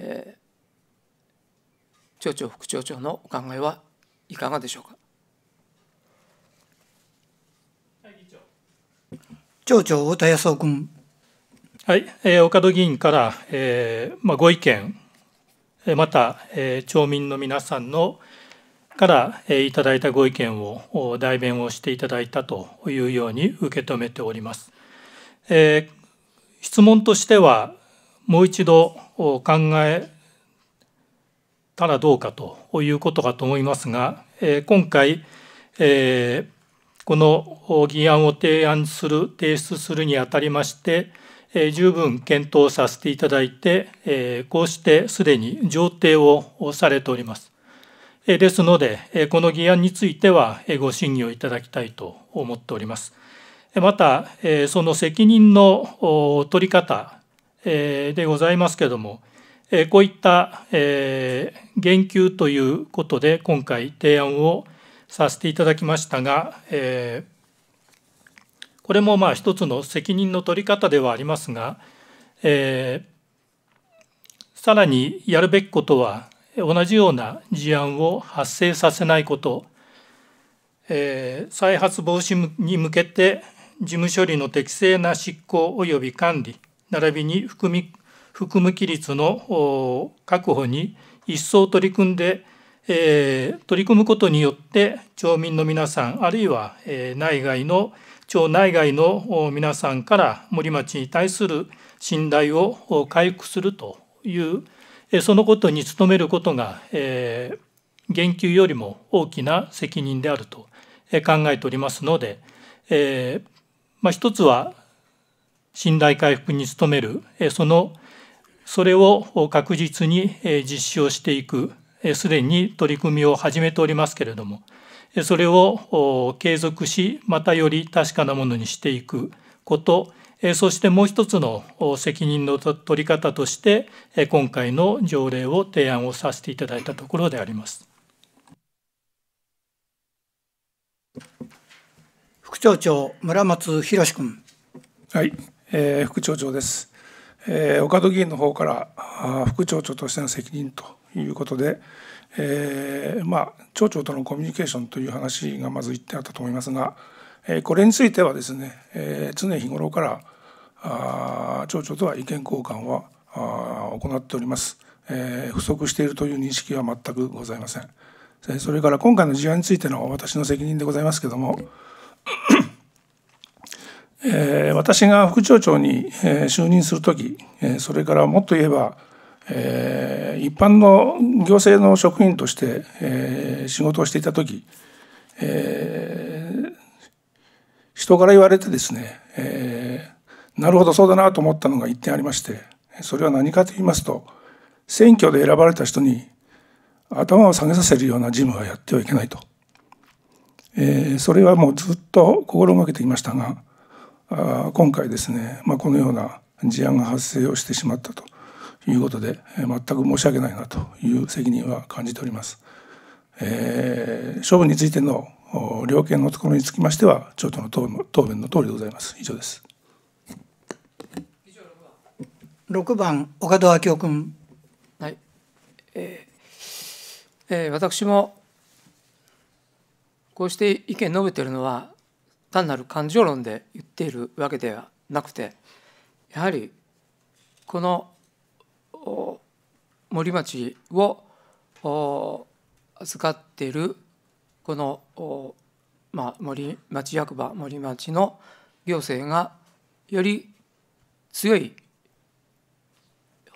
えー、町長副町長のお考えはいかがでしょうか。町長太田康夫君。はい、えー、岡戸議員から、えーまあ、ご意見えまた、えー、町民の皆さんの、からえいただいたご意見を代弁をしていただいたというように受け止めております。えー、質問としてはもう一度考えたらどうかということかと思いますが、えー、今回、えー、この議案を提案する提出するにあたりまして、えー、十分検討させていただいて、えー、こうしてすでに上程をされております。ですので、この議案についてはご審議をいただきたいと思っております。また、その責任の取り方でございますけれども、こういった言及ということで、今回提案をさせていただきましたが、これもまあ一つの責任の取り方ではありますが、さらにやるべきことは同じような事案を発生させないこと、えー、再発防止に向けて事務処理の適正な執行及び管理並びに含み含む規律の確保に一層取り組んで、えー、取り組むことによって町民の皆さんあるいは、えー、内外の町内外の皆さんから森町に対する信頼を回復するというそのことに努めることが、えー、言及よりも大きな責任であると考えておりますので、えー、まあ、一つは信頼回復に努める、そのそれを確実に実施をしていく、すでに取り組みを始めておりますけれども、それを継続し、またより確かなものにしていくこと、そしてもう一つの責任の取り方として、今回の条例を提案をさせていただいたところであります。副町長、村松博君。はい、えー、副町長です。えー、岡戸議員の方から副町長としての責任ということで、えー、まあ、町長とのコミュニケーションという話がまず言ってあったと思いますが、えー、これについてはですね、えー、常日頃から町長とは意見交換は行っております、えー、不足しているという認識は全くございませんそれから今回の事案についての私の責任でございますけれども、えー、私が副町長にえ就任する時えそれからもっと言えばえー、一般の行政の職員として、えー、仕事をしていた時、えー、人から言われてですね、えなるほどそうだなと思ったのが一点ありましてそれは何かと言いますと選挙で選ばれた人に頭を下げさせるような事務はやってはいけないと、えー、それはもうずっと心がけていましたがあ今回ですね、まあ、このような事案が発生をしてしまったということで、えー、全く申し訳ないなという責任は感じております。えー、処分についての量刑のところにつきましては、ちょっとの答弁の通りでございます。以上です。6番岡戸明夫君。はい、えーえー、私もこうして意見述べているのは単なる感情論で言っているわけではなくてやはりこの森町を扱っているこの、まあ、森町役場森町の行政がより強い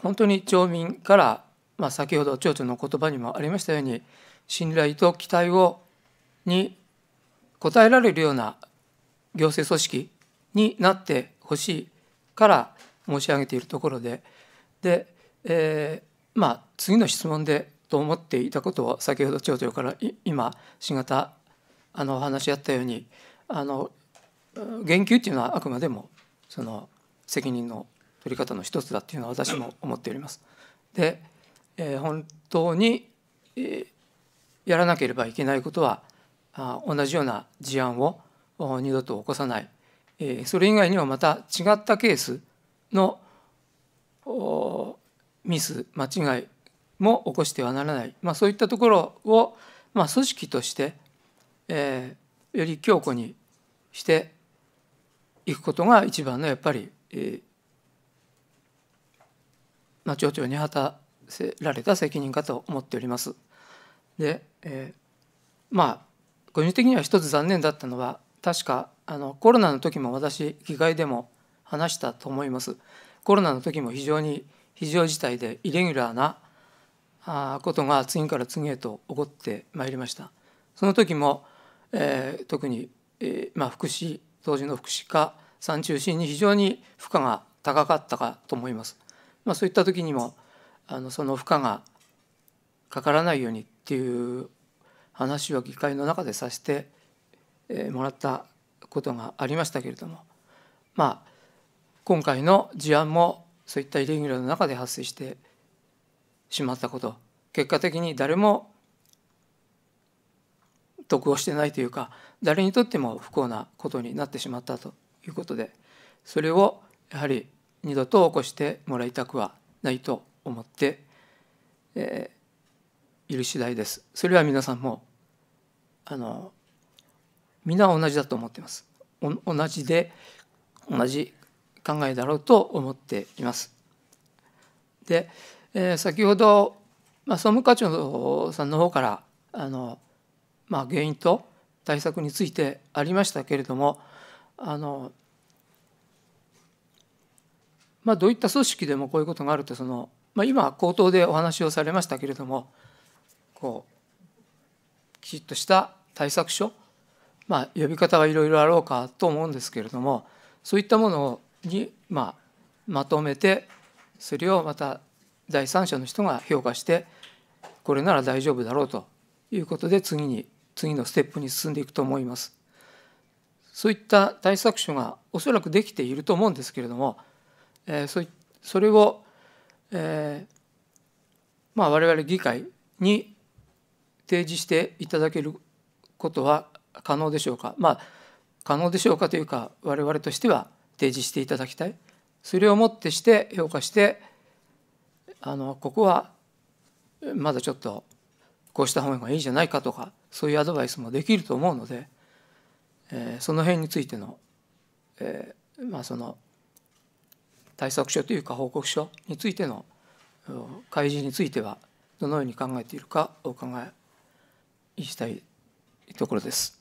本当に町民から、まあ、先ほど町長の言葉にもありましたように信頼と期待をに応えられるような行政組織になってほしいから申し上げているところでで、えー、まあ、次の質問でと思っていたことを先ほど町長から今新型あのお話あったようにあの言及っていうのはあくまでもその責任の取り方の一つだっていうのは私も思っております。で、えー、本当に、えー、やらなければいけないことはあ同じような事案を二度と起こさない、えー、それ以外にもまた違ったケースのミス間違いも起こしてはならない、まあ、そういったところを、まあ、組織として、えー、より強固にしていくことが一番のやっぱり、えー、まあ、町長に果たせられた責任かと思っております。で、えー、まあ個人的には一つ残念だったのは確かあのコロナの時も私議会でも話したと思います。コロナの時も非常に非常事態でイレギュラーなあことが次から次へと起こってまいりました。その時も、えー、特に、えー、まあ、福祉当時の福祉課さん中心に非常に負荷が高かったかと思います。まあ、そういった時にもあのその負荷がかからないようにっていう話は議会の中でさせて、えもらったことがありましたけれども、まあ、今回の事案もそういったイレギュラーの中で発生してしまったこと結果的に誰も得をしてないというか誰にとっても不幸なことになってしまったということでそれをやはり二度と起こしてもらいたくはないと思って、えー、いる次第です。それは皆さんもあの皆同じだと思っています。同じで同じ考えだろうと思っています。で、えー、先ほど、まあ、総務課長さんの方からあの、まあ、原因と対策についてありましたけれどもあのまあ、どういった組織でもこういうことがあるとその、まあ、今口頭でお話をされましたけれどもこうきちっとした対策書、まあ、呼び方はいろいろあろうかと思うんですけれどもそういったものに、まあ、まとめてそれをまた第三者の人が評価してこれなら大丈夫だろうということで次に次のステップに進んでいくと思います。そういった対策書がおそらくできていると思うんですけれどもえー、そそれを、えーまあ、我々議会に提示していただけることは可能でしょうか、まあ、可能でしょうかというか我々としては提示していただきたいそれをもってして評価してあのここはまだちょっとこうした方がいいじゃないかとかそういうアドバイスもできると思うので、えー、その辺についての、えー、まあその対策書というか報告書についての開示についてはどのように考えているかお伺いしたいところです。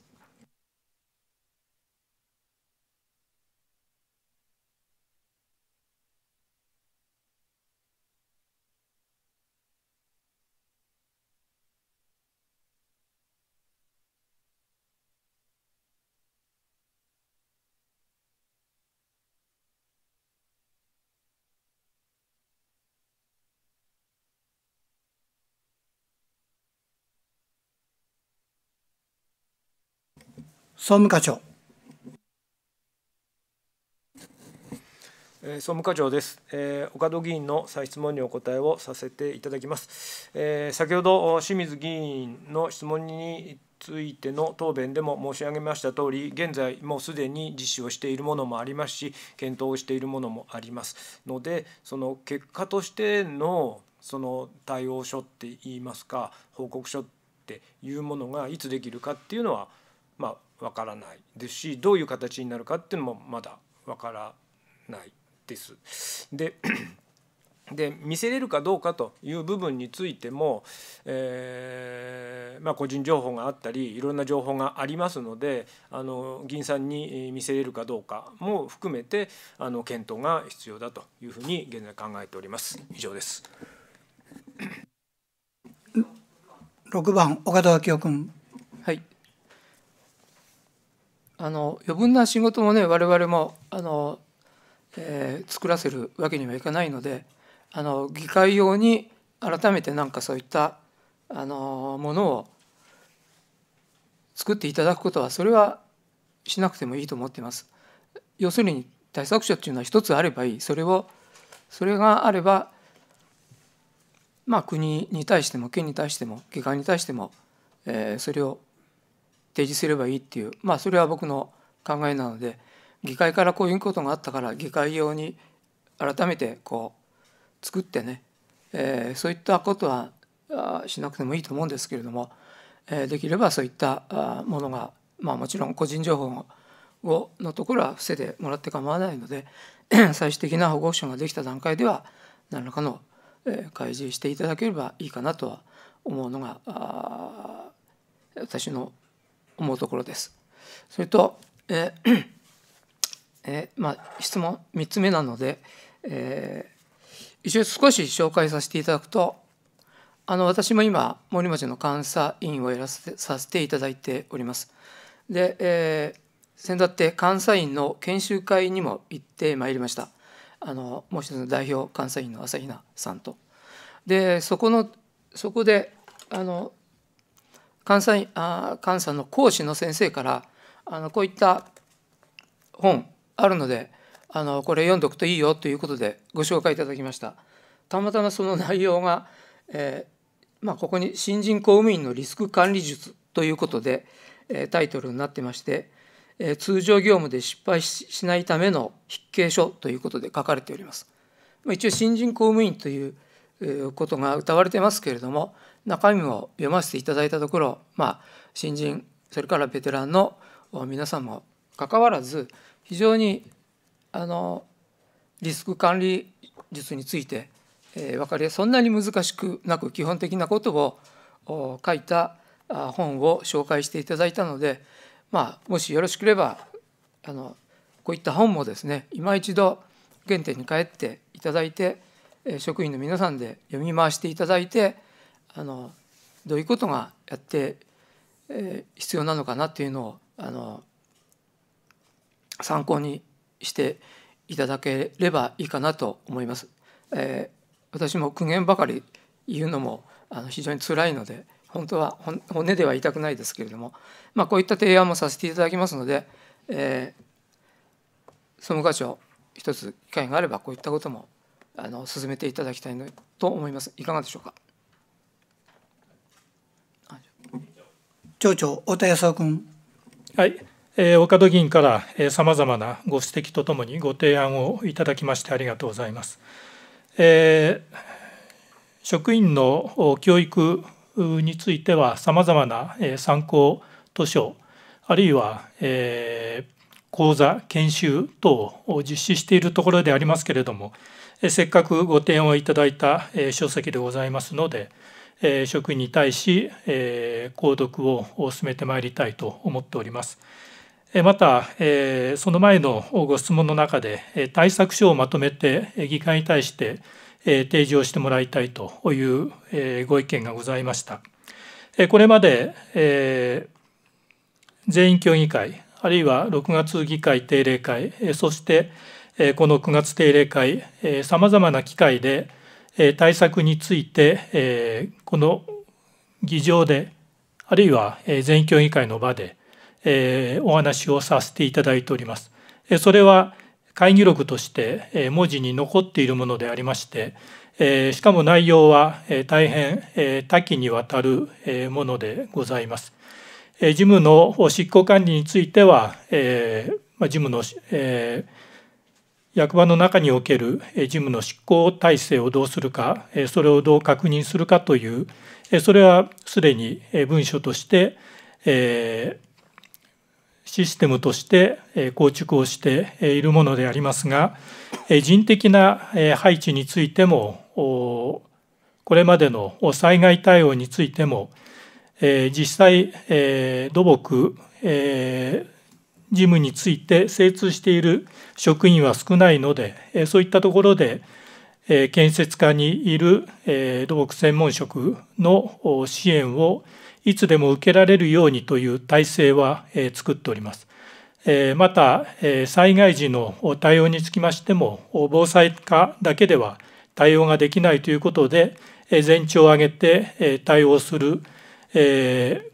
総務課長。総務課長です、え岡戸議員の再質問にお答えをさせていただきます、え先ほど清水議員の質問についての答弁でも申し上げましたとおり現在もうすでに実施をしているものもありますし検討をしているものもありますのでその結果としてのその対応書っていいますか報告書っていうものがいつできるかっていうのはまあわからないですしどういう形になるかっていうのもまだわからないです。で で見せれるかどうかという部分についても、えー、まあ、個人情報があったりいろんな情報がありますのであの議員さんに見せれるかどうかも含めてあの検討が必要だというふうに現在考えております。以上です6番岡田明夫君。はいあの余分な仕事もね我々もあの、えー、作らせるわけにはいかないのであの議会用に改めてなんかそういったあのものを作っていただくことはそれはしなくてもいいと思っています。要するに対策書っていうのは一つあればいいそれをそれがあればまあ国に対しても県に対しても議会に対しても、えー、それを提示すればいいっていうまあそれは僕の考えなので議会からこういうことがあったから議会用に改めてこう作ってね、えー、そういったことはしなくてもいいと思うんですけれども、えー、できればそういったものが、まあ、もちろん個人情報をのところは伏せてもらって構わないので 最終的な保護者ができた段階では何らかの、え開示していただければいいかなとは思うのが私の思うところです。それと、えーえー、まあ、質問3つ目なので、えー、一応少し紹介させていただくとあの私も今森町の監査委員をやらせてさせていただいております。で、えー、先だって監査員の研修会にも行ってまいりました。あのもう一つの代表監査員の朝比奈さんと。でそこのそこであの関西あ関西の講師の先生からあのこういった本あるのであのこれ読んどくといいよということでご紹介いただきましたたまたまその内容が、えー、まあ、ここに「新人公務員のリスク管理術」ということで、えー、タイトルになってまして、えー、通常業務で失敗しないための筆記書ということで書かれております一応新人公務員ということが謳われてますけれども中身を読ませていただいたところ、まあ、新人それからベテランの皆さんもかかわらず非常にあのリスク管理術について、えー、分かりそんなに難しくなく基本的なことを書いた本を紹介していただいたので、まあ、もしよろしければあのこういった本もですね今一度原点に帰っていただいて職員の皆さんで読み回していただいてあのどういうことがやって、えー、必要なのかなっていうのをあの参考にしていただければいいかなと思います。えー、私も苦言ばかり言うのもあの非常に辛いので本当は骨では言いたくないですけれども、まあ、こういった提案もさせていただきますので、えー、総務課長一つ機会があればこういったこともあの進めていただきたいと思います。いかがでしょうか。町長、太田康夫君。はい、えー、岡戸議員からさまざまなご指摘とともにご提案をいただきましてありがとうございます。えー、職員の教育についてはさまざまな参考図書あるいは、えー、講座研修等を実施しているところでありますけれどもえせっかくご提案をいただいたえ書籍でございますのでえー、職員に対し、えー、購読を進めてまいりたいと思っております。えまた、えー、その前のご質問の中で、え対策書をまとめて議会に対して、えー、提示をしてもらいたいという、えー、ご意見がございました。えこれまで、えー、全員協議会、あるいは6月議会定例会、えそしてえこの9月定例会、さまざまな機会で、対策について、この議場であるいは全協議会の場で、お話をさせていただいております。それは会議録として文字に残っているものでありまして、しかも内容は大変多岐にわたるものでございます。事務の執行管理については、事務の、役場の中における事務の執行体制をどうするかそれをどう確認するかというそれはすでに文書としてシステムとして構築をしているものでありますが人的な配置についてもこれまでの災害対応についても実際土木事務について精通している職員は少ないので、そういったところで、建設課にいる土木専門職の支援をいつでも受けられるようにという体制は作っております。また、災害時の対応につきましても、防災課だけでは対応ができないということで、全庁を挙げて対応する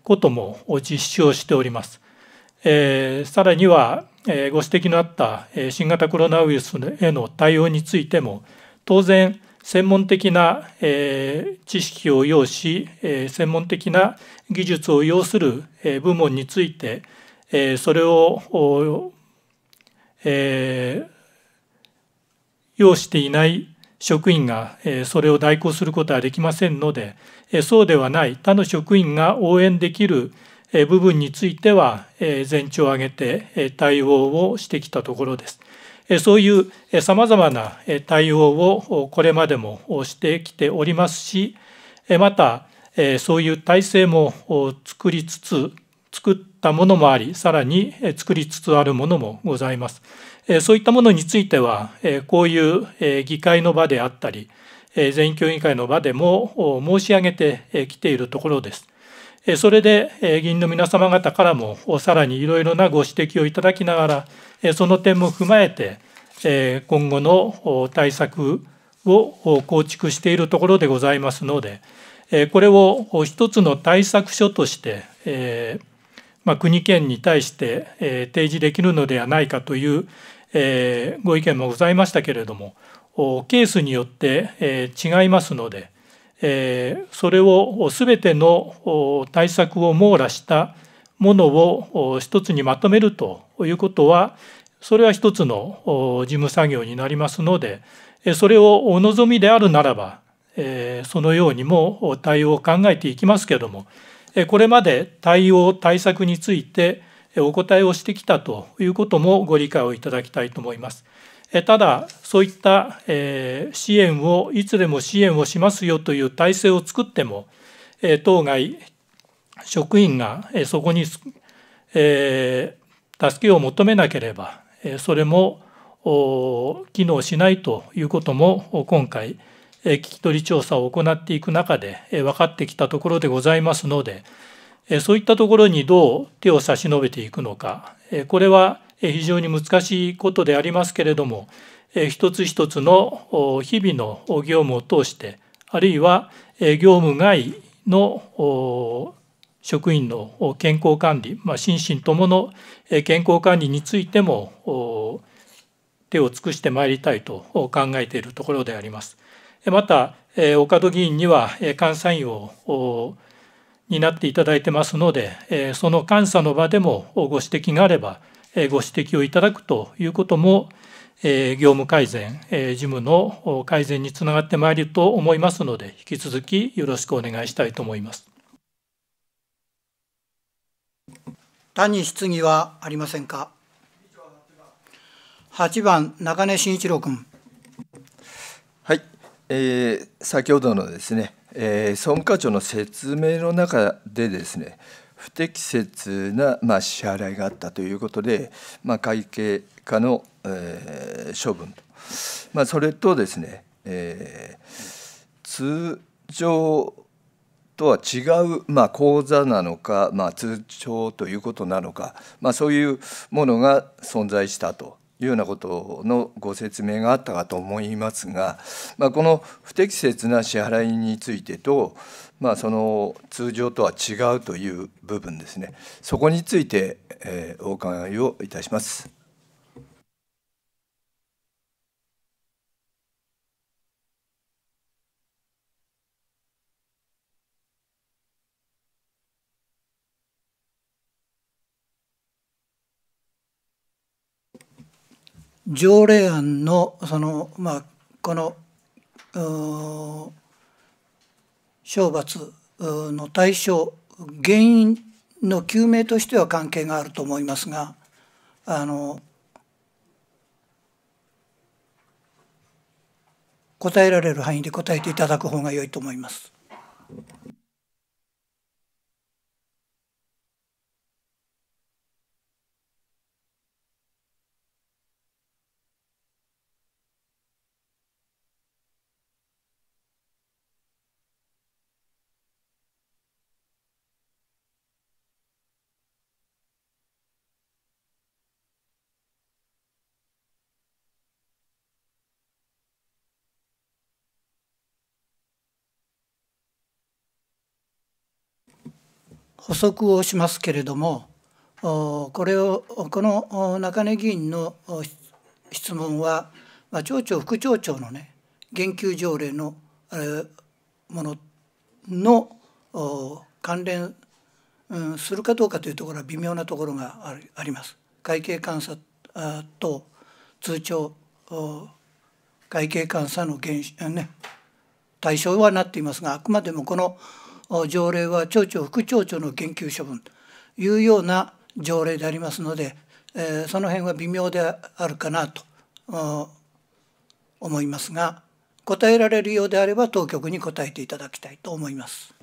ことも実施をしております。えー、さらには、えー、ご指摘のあった、えー、新型コロナウイルスへの対応についても当然専門的な、えー、知識を要し、えー、専門的な技術を要する、えー、部門について、えー、それを、えー、要していない職員がそれを代行することはできませんのでそうではない他の職員が応援できる部分については全長を挙げて対応をしてきたところです。そういうさまざまな対応をこれまでもしてきておりますし、またそういう体制も作りつつ、作ったものもあり、さらに作りつつあるものもございます。そういったものについては、こういう議会の場であったり、全員協議会の場でも申し上げてきているところです。それで議員の皆様方からもさらにいろいろなご指摘をいただきながら、その点も踏まえて、今後の対策を構築しているところでございますので、これを一つの対策書として、ま国県に対して提示できるのではないかというご意見もございましたけれども、ケースによって違いますので、えそれを全ての対策を網羅したものを一つにまとめるということはそれは一つの事務作業になりますのでそれをお望みであるならばそのようにも対応を考えていきますけどもこれまで対応対策についてお答えをしてきたということもご理解をいただきたいと思います。ただ、そういった支援を、いつでも支援をしますよという体制を作っても、当該職員がそこに助けを求めなければ、それも機能しないということも、今回、聞き取り調査を行っていく中で分かってきたところでございますので、そういったところにどう手を差し伸べていくのか、これは非常に難しいことでありますけれども一つ一つの日々の業務を通してあるいは業務外の職員の健康管理、まあ、心身ともの健康管理についても手を尽くしてまいりたいと考えているところであります。また岡戸議員には監査員を担っていただいてますのでその監査の場でもご指摘があればご指摘をいただくということも、業務改善、事務の改善につながってまいると思いますので、引き続きよろしくお願いしたいと思います。他に質疑はありませんか。8番中根真一郎君。はい、えー、先ほどのですね、えー、総務課長の説明の中でですね、不適切な、まあ、支払いがあったということで、まあ、会計課の、えー、処分と、まあ、それとですね、えー、通常とは違う、まあ、口座なのか、まあ、通帳ということなのか、まあ、そういうものが存在したというようなことのご説明があったかと思いますが、まあ、この不適切な支払いについてと、まあ、その通常とは違うという部分ですねそこについて、えー、お伺いをいたします。条例案のその、まあ、この懲罰の対象原因の究明としては関係があると思いますがあの答えられる範囲で答えていただく方が良いと思います。補足をしますけれどもこれをこの中根議員の質問は、ま町長副町長のね減給条例のものの関連するかどうかというところは微妙なところがあります。会計監査と通帳会計監査の、ね、対象はなっていますがあくまでもこの条例は町長副町長の減給処分というような条例でありますので、えー、その辺は微妙であるかなと思いますが答えられるようであれば当局に答えていただきたいと思います。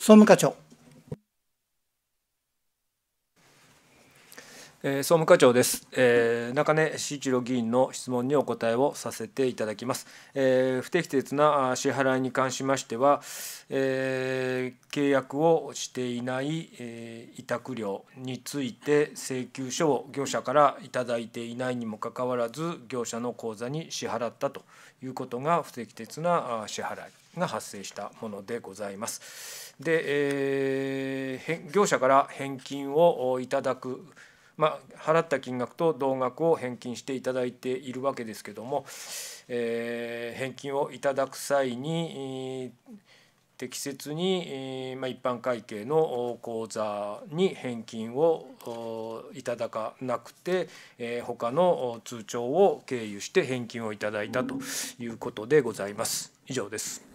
総務課長。総務課長です、えー、中根慎一郎議員の質問にお答えをさせていただきます、えー、不適切な支払いに関しましては、えー、契約をしていない、え委託料について請求書を業者から頂いていないにもかかわらず業者の口座に支払ったということが不適切な支払いが発生したものでございますで、えー、業者から返金をいただく、まあ、払った金額と同額を返金していただいているわけですけども、えー、返金をいただく際に、適切に、まあ、一般会計の口座に返金をいただかなくて、えー、他の通帳を経由して返金をいただいたということでございます。以上です。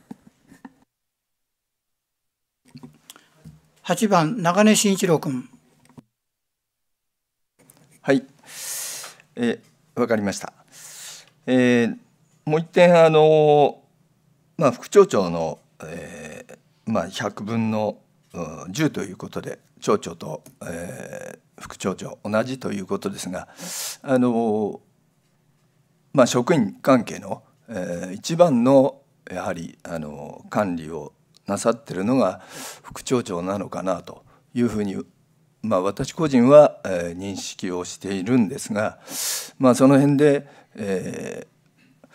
8番長根慎一郎君はいえわかりましたえー、もう一点あのまあ副町長の、えー、まあ100分の10ということで町長と、えー、副町長同じということですがあのまあ職員関係の、えー、一番のやはりあの管理をなさってるのが副町長なのかなというふうに、まあ、私個人は、認識をしているんですが、まあ、その辺で、えー、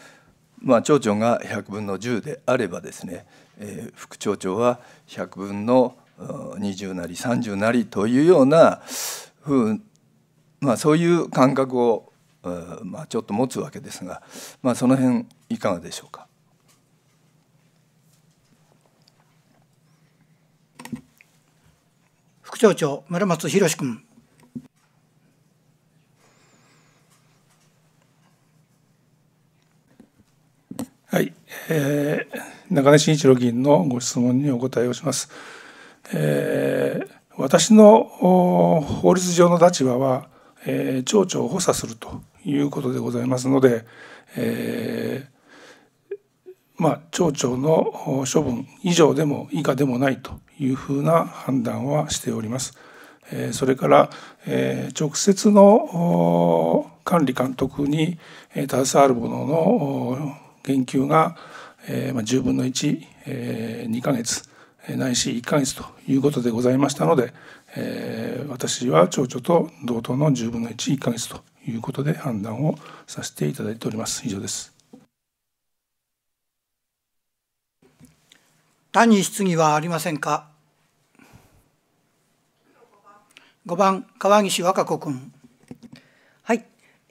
まあ、町長が100分の10であればですね、えー、副町長は100分の20なり30なりというようなふう、まあ、そういう感覚を、まあ、ちょっと持つわけですが、まあ、その辺いかがでしょうか。副町長村松宏君はい、えー、中根真一郎議員のご質問にお答えをします。えー、私の法律上の立場は、えー、町長を補佐するということでございますので、えまあ、町長の処分以上でも以下でもないというふうな判断はしております。それから、直接の管理監督に携わるものの言及が10分の1、2ヶ月ないし1ヶ月ということでございましたので、私は町長と同等の10分の1、1ヶ月ということで判断をさせていただいております。以上です。他に質疑はありませんか5番川岸和歌子君はい、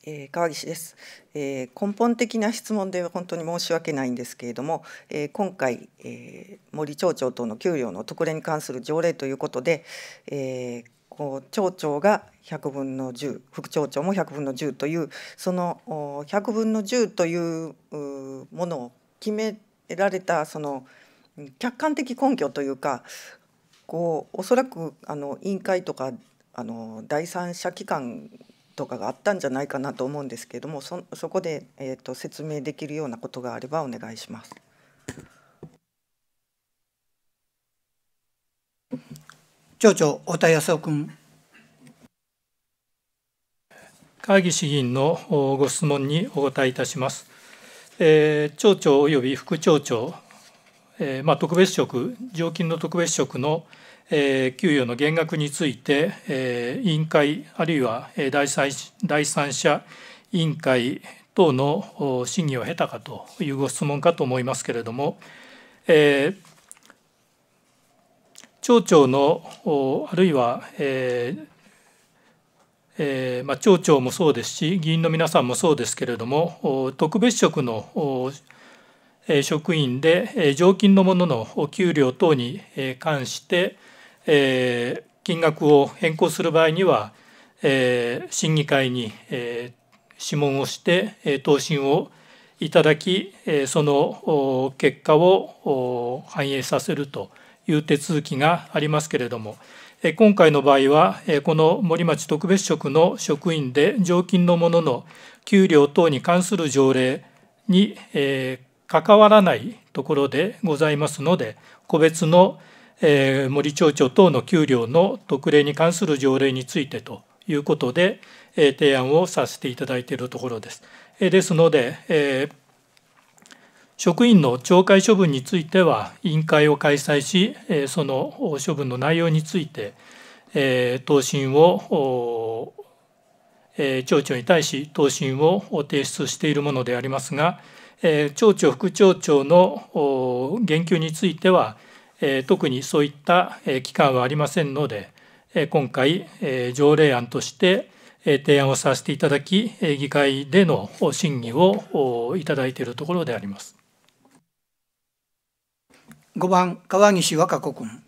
えー、川岸です、えー、根本的な質問で本当に申し訳ないんですけれども、えー、今回、えー、森町長との給料の特例に関する条例ということで、えー、こう町長が100分の10副町長も100分の10というその100分の10というものを決められたその客観的根拠というかこうおそらくあの委員会とかあの第三者機関とかがあったんじゃないかなと思うんですけれどもそそこで、えーと、説明できるようなことがあればお願いします。町長太田康夫君会議議員のご質問にお答えいたします、えー、町長及び副町長えー、まあ、特別職常勤の特別職の、えー、給与の減額について、え委員会あるいは第三者委員会等の審議を経たかというご質問かと思いますけれども、え町長のあるいは、えーえーまあ、町長もそうですし議員の皆さんもそうですけれども特別職の職員で常勤の者のお給料等に関して金額を変更する場合には審議会に諮問をして答申をいただきその結果を反映させるという手続きがありますけれども今回の場合はこの森町特別職の職員で常勤の者の給料等に関する条例に関関わらないところでございますので、個別の、え森町長等の給料の特例に関する条例についてということで、え提案をさせていただいているところです。えですので、え職員の懲戒処分については、委員会を開催し、えその処分の内容について、え答申を、え町長に対し、答申を提出しているものでありますが、町長副町長の言及については特にそういった期間はありませんので今回条例案として提案をさせていただき議会での審議をいただいているところであります5番川岸和歌子君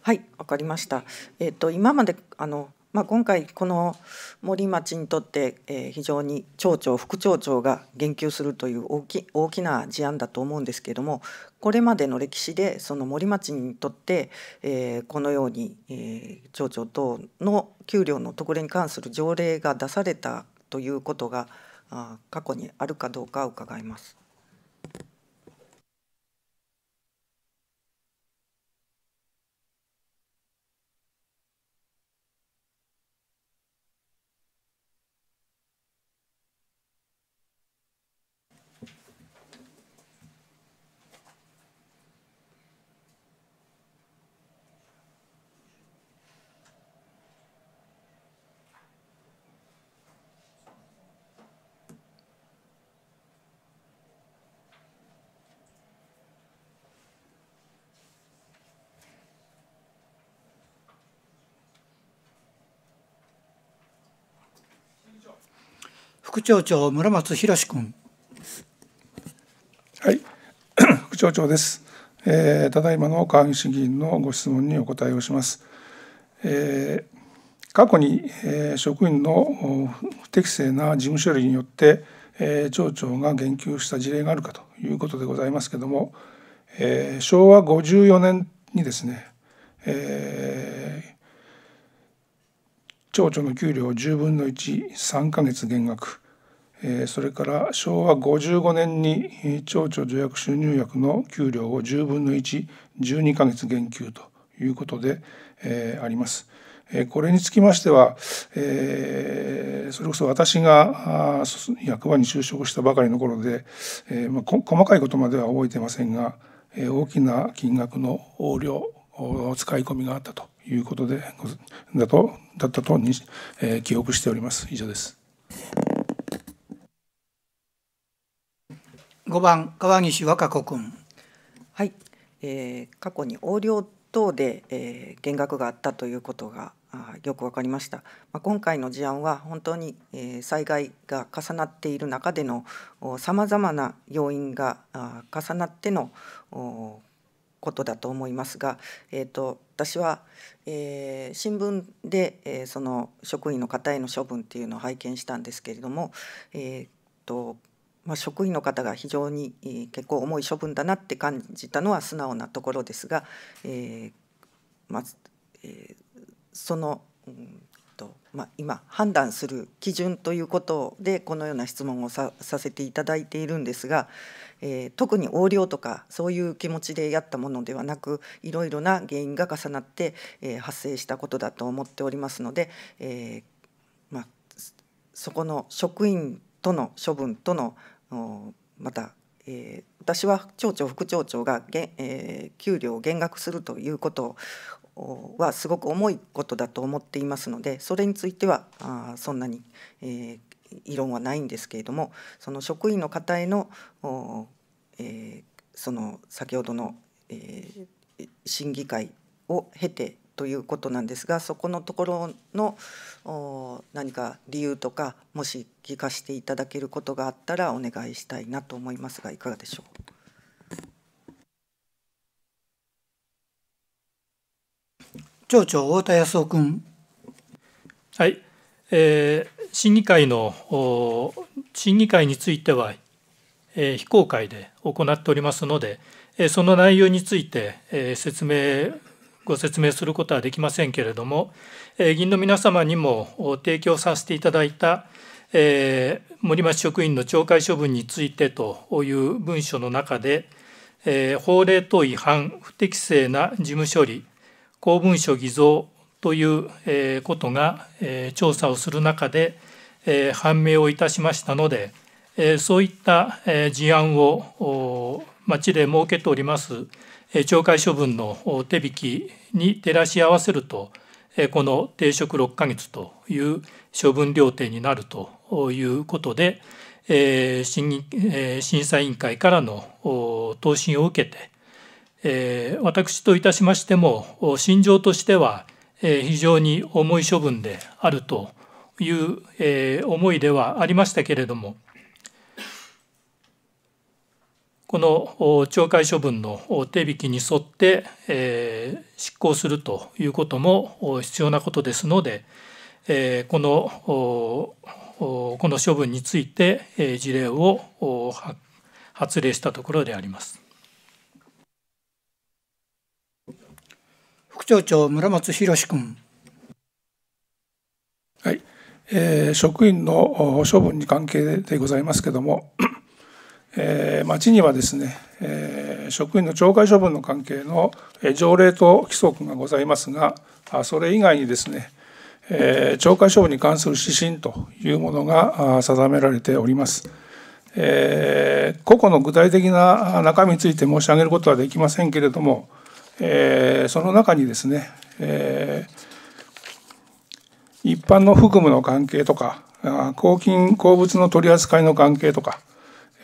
はいわかりましたえっ、ー、と今まであのまあ、今回この森町にとって、えー、非常に町長副町長が言及するという大き大きな事案だと思うんですけれどもこれまでの歴史でその森町にとって、えー、このように、えー、町長等の給料の特例に関する条例が出されたということが過去にあるかどうか伺います。副町長村松博君はい 副長長です、えー、ただいまの川岸議員のご質問にお答えをします、えー、過去に、えー、職員の不適正な事務処理によって、えー、町長が言及した事例があるかということでございますけれども、えー、昭和54年にですね、えー、町長の給料10分の13か月減額それから昭和55年に町長助役収入役の給料を10分の112ヶ月減給ということであります。これにつきましては、それこそ私が役場に就職したばかりの頃で、細かいことまでは覚えてませんが、大きな金額の横領使い込みがあったということでだとだったと記憶しております。以上です。五番川岸和歌子君はい、えー、過去に横領等で、えー、減額があったということがあよく分かりました、まあ、今回の事案は本当に、えー、災害が重なっている中でのさまざまな要因があ重なってのことだと思いますが、えーと、私は、えー、新聞で、えー、その職員の方への処分っていうのを拝見したんですけれども、えーとまあ、職員の方が非常に、結構重い処分だなって感じたのは素直なところですが、えーまず、あ、えー、その、うんとまあ、今判断する基準ということでこのような質問をさせていただいているんですが、えー、特に横領とかそういう気持ちでやったものではなくいろいろな原因が重なって、えー、発生したことだと思っておりますので、えーまあ、そこの職員との処分とのまた、えー、私は町長副町長が、えー、給料を減額するということはすごく重いことだと思っていますのでそれについてはあそんなに、えー、異論はないんですけれどもその職員の方への、えー、その先ほどの、えー、審議会を経てということなんですがそこのところの何か理由とかもし聞かせていただけることがあったらお願いしたいなと思いますがいかがでしょう町長太田康夫君。はい、えー、審議会の審議会については、えー、非公開で行っておりますので、えー、その内容について、えー、説明ご説明することはできませんけれども、え議員の皆様にも提供させていただいた、えー、森町職員の懲戒処分についてという文書の中で、えー、法令等違反、不適正な事務処理、公文書偽造という、えー、ことが、えー、調査をする中で、えー、判明をいたしましたので、えー、そういった、えー、事案を町で設けております懲戒処分の手引きに照らし合わせるとこの停職6ヶ月という処分料亭になるということで審査委員会からの答申を受けて私といたしましても心情としては非常に重い処分であるという思いではありましたけれどもこの懲戒処分の手引きに沿って、え執行するということも必要なことですので、えこのこの処分について、え事例を発令したところであります。副町長村松博君。はい、えー、職員の処分に関係でございますけれどもえー、町にはですね、えー、職員の懲戒処分の関係の条例と規則がございますがそれ以外にですね、えー、懲戒処分に関する指針というものが定められております。えー、個々の具体的な中身について申し上げることはできませんけれども、えー、その中にですね、えー、一般の服務の関係とか公金公物の取り扱いの関係とか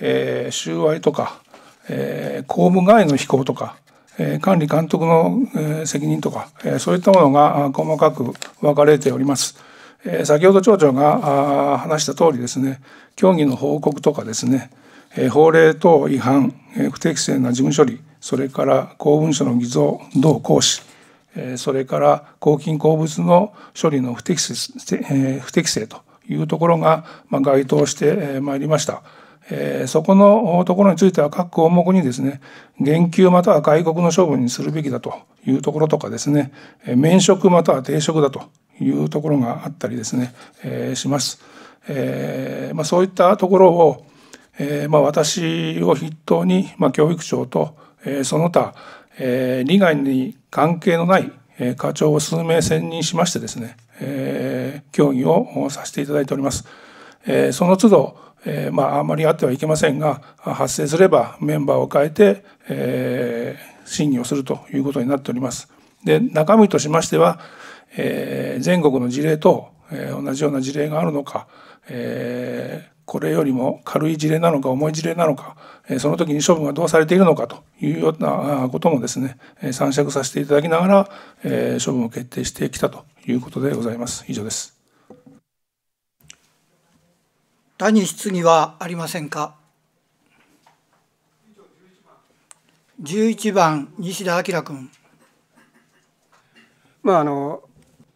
えー、収賄とか、えー、公務外の非行とか、えー、管理監督の、えー、責任とか、えー、そういったものが細かく分かれております。えー、先ほど町長があ話した通りですね、協議の報告とかですね、えー、法令等違反、えー、不適正な事務処理、それから公文書の偽造、同行使、えー、それから公金公物の処理の不適切、えー、不適正というところが、まあ、該当してまいりました。えそこのところについては各項目にですね、減給または外国の処分にするべきだというところとかですね、免職または停職だというところがあったりですね、えします。えまあ、そういったところを、えまあ、私を筆頭に、まあ、教育長と、えその他、え利害に関係のない、え課長を数名選任しましてですね、え協議をさせていただいております。えその都度えー、まあ、あまりあってはいけませんが発生すればメンバーを変えて、えー、審議をするということになっております。で中身としましては、えー、全国の事例と、え同じような事例があるのか、えこれよりも軽い事例なのか重い事例なのか、えその時に処分がどうされているのかというようなこともですね参酌させていただきながら、え処分を決定してきたということでございます。以上です他に質疑はありませんか11番西田明君まああの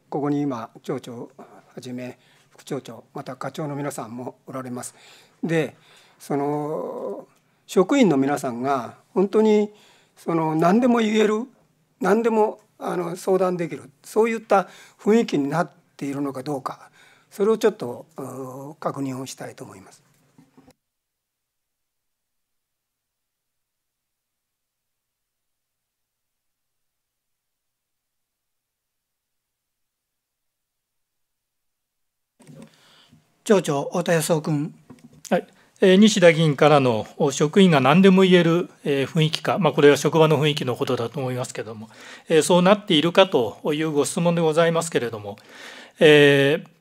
ここに今町長はじめ副町長また課長の皆さんもおられます。でその職員の皆さんが本当にその何でも言える何でもあの相談できるそういった雰囲気になっているのかどうかそれをちょっと確認をしたいと思います。町長太田康夫君、はいえ西田議員からの職員が何でも言える、え雰囲気か、まあ、これは職場の雰囲気のことだと思いますけれども、えそうなっているかというご質問でございますけれども、えー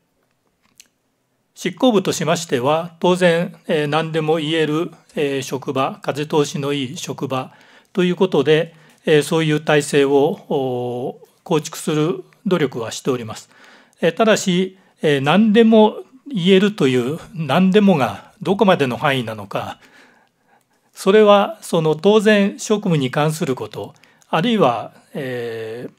執行部としましては当然、えー、何でも言える、えー、職場風通しのいい職場ということで、えー、そういう体制を構築する努力はしております。えただし、え何でも言えるという何でもがどこまでの範囲なのかそれはその当然職務に関することあるいは、えー、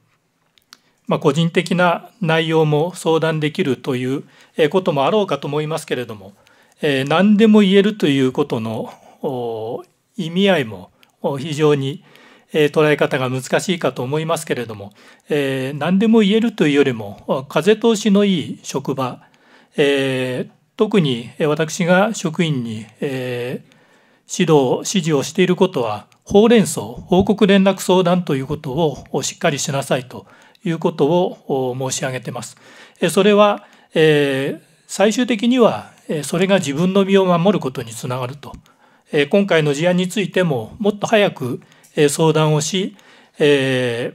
まあ、個人的な内容も相談できるということもあろうかと思いますけれども、えー、何でも言えるということの意味合いも非常に捉え方が難しいかと思いますけれども、えー、何でも言えるというよりも風通しのいい職場、えー、特に私が職員に、えー、指導指示をしていることはほうれん草報告連絡相談ということをしっかりしなさいということを申し上げてます。それは、え最終的にはそれが自分の身を守ることにつながると。今回の事案についてももっと早く相談をし、え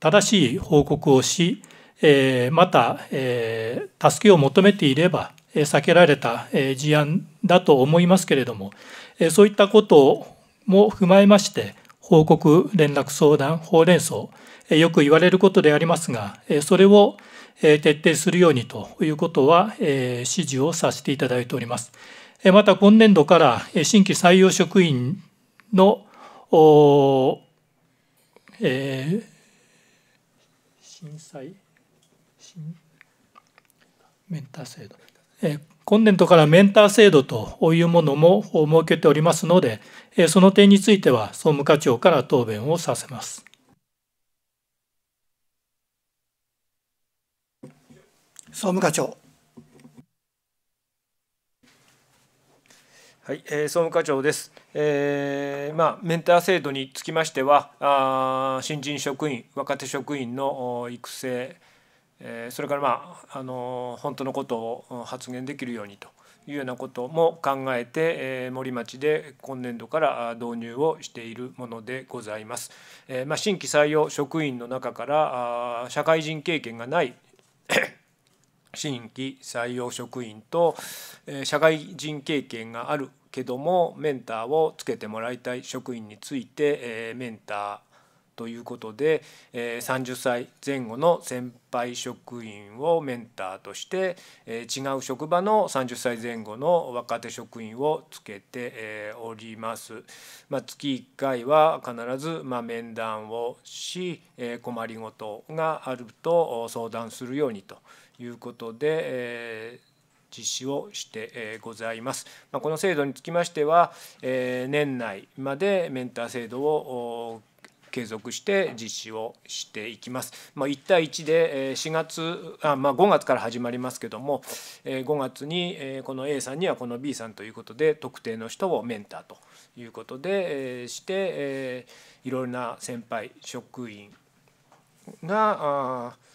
正しい報告をし、えまた、え助けを求めていれば避けられた事案だと思いますけれどもそういったことも踏まえまして報告連絡相談法連相よく言われることでありますが、それを徹底するようにということは指示をさせていただいております。また今年度から新規採用職員の、えー、震災メンター制度、えー、今年度からメンター制度というものも設けておりますので、その点については総務課長から答弁をさせます。総務課長。はい、えー、総務課長です。えー、まあ、メンター制度につきましては、あ新人職員、若手職員の育成、えー、それからまああの本当のことを発言できるようにというようなことも考えて、えー、森町で今年度から導入をしているものでございます。えー、まあ新規採用職員の中からあ社会人経験がない新規採用職員と社会人経験があるけどもメンターをつけてもらいたい職員についてメンターということで30歳前後の先輩職員をメンターとして違う職場の30歳前後の若手職員をつけております。まあ、月1回は必ずま面談をし困りごとがあると相談するようにと。いうことで、えー実施をしてございます。まこの制度につきましては、年内までメンター制度を継続して実施をしていきます。ま1対1で4月あ、まあ、5月から始まりますけども5月にこの A さんにはこの B さんということで特定の人をメンターということでしていろいろな先輩職員があ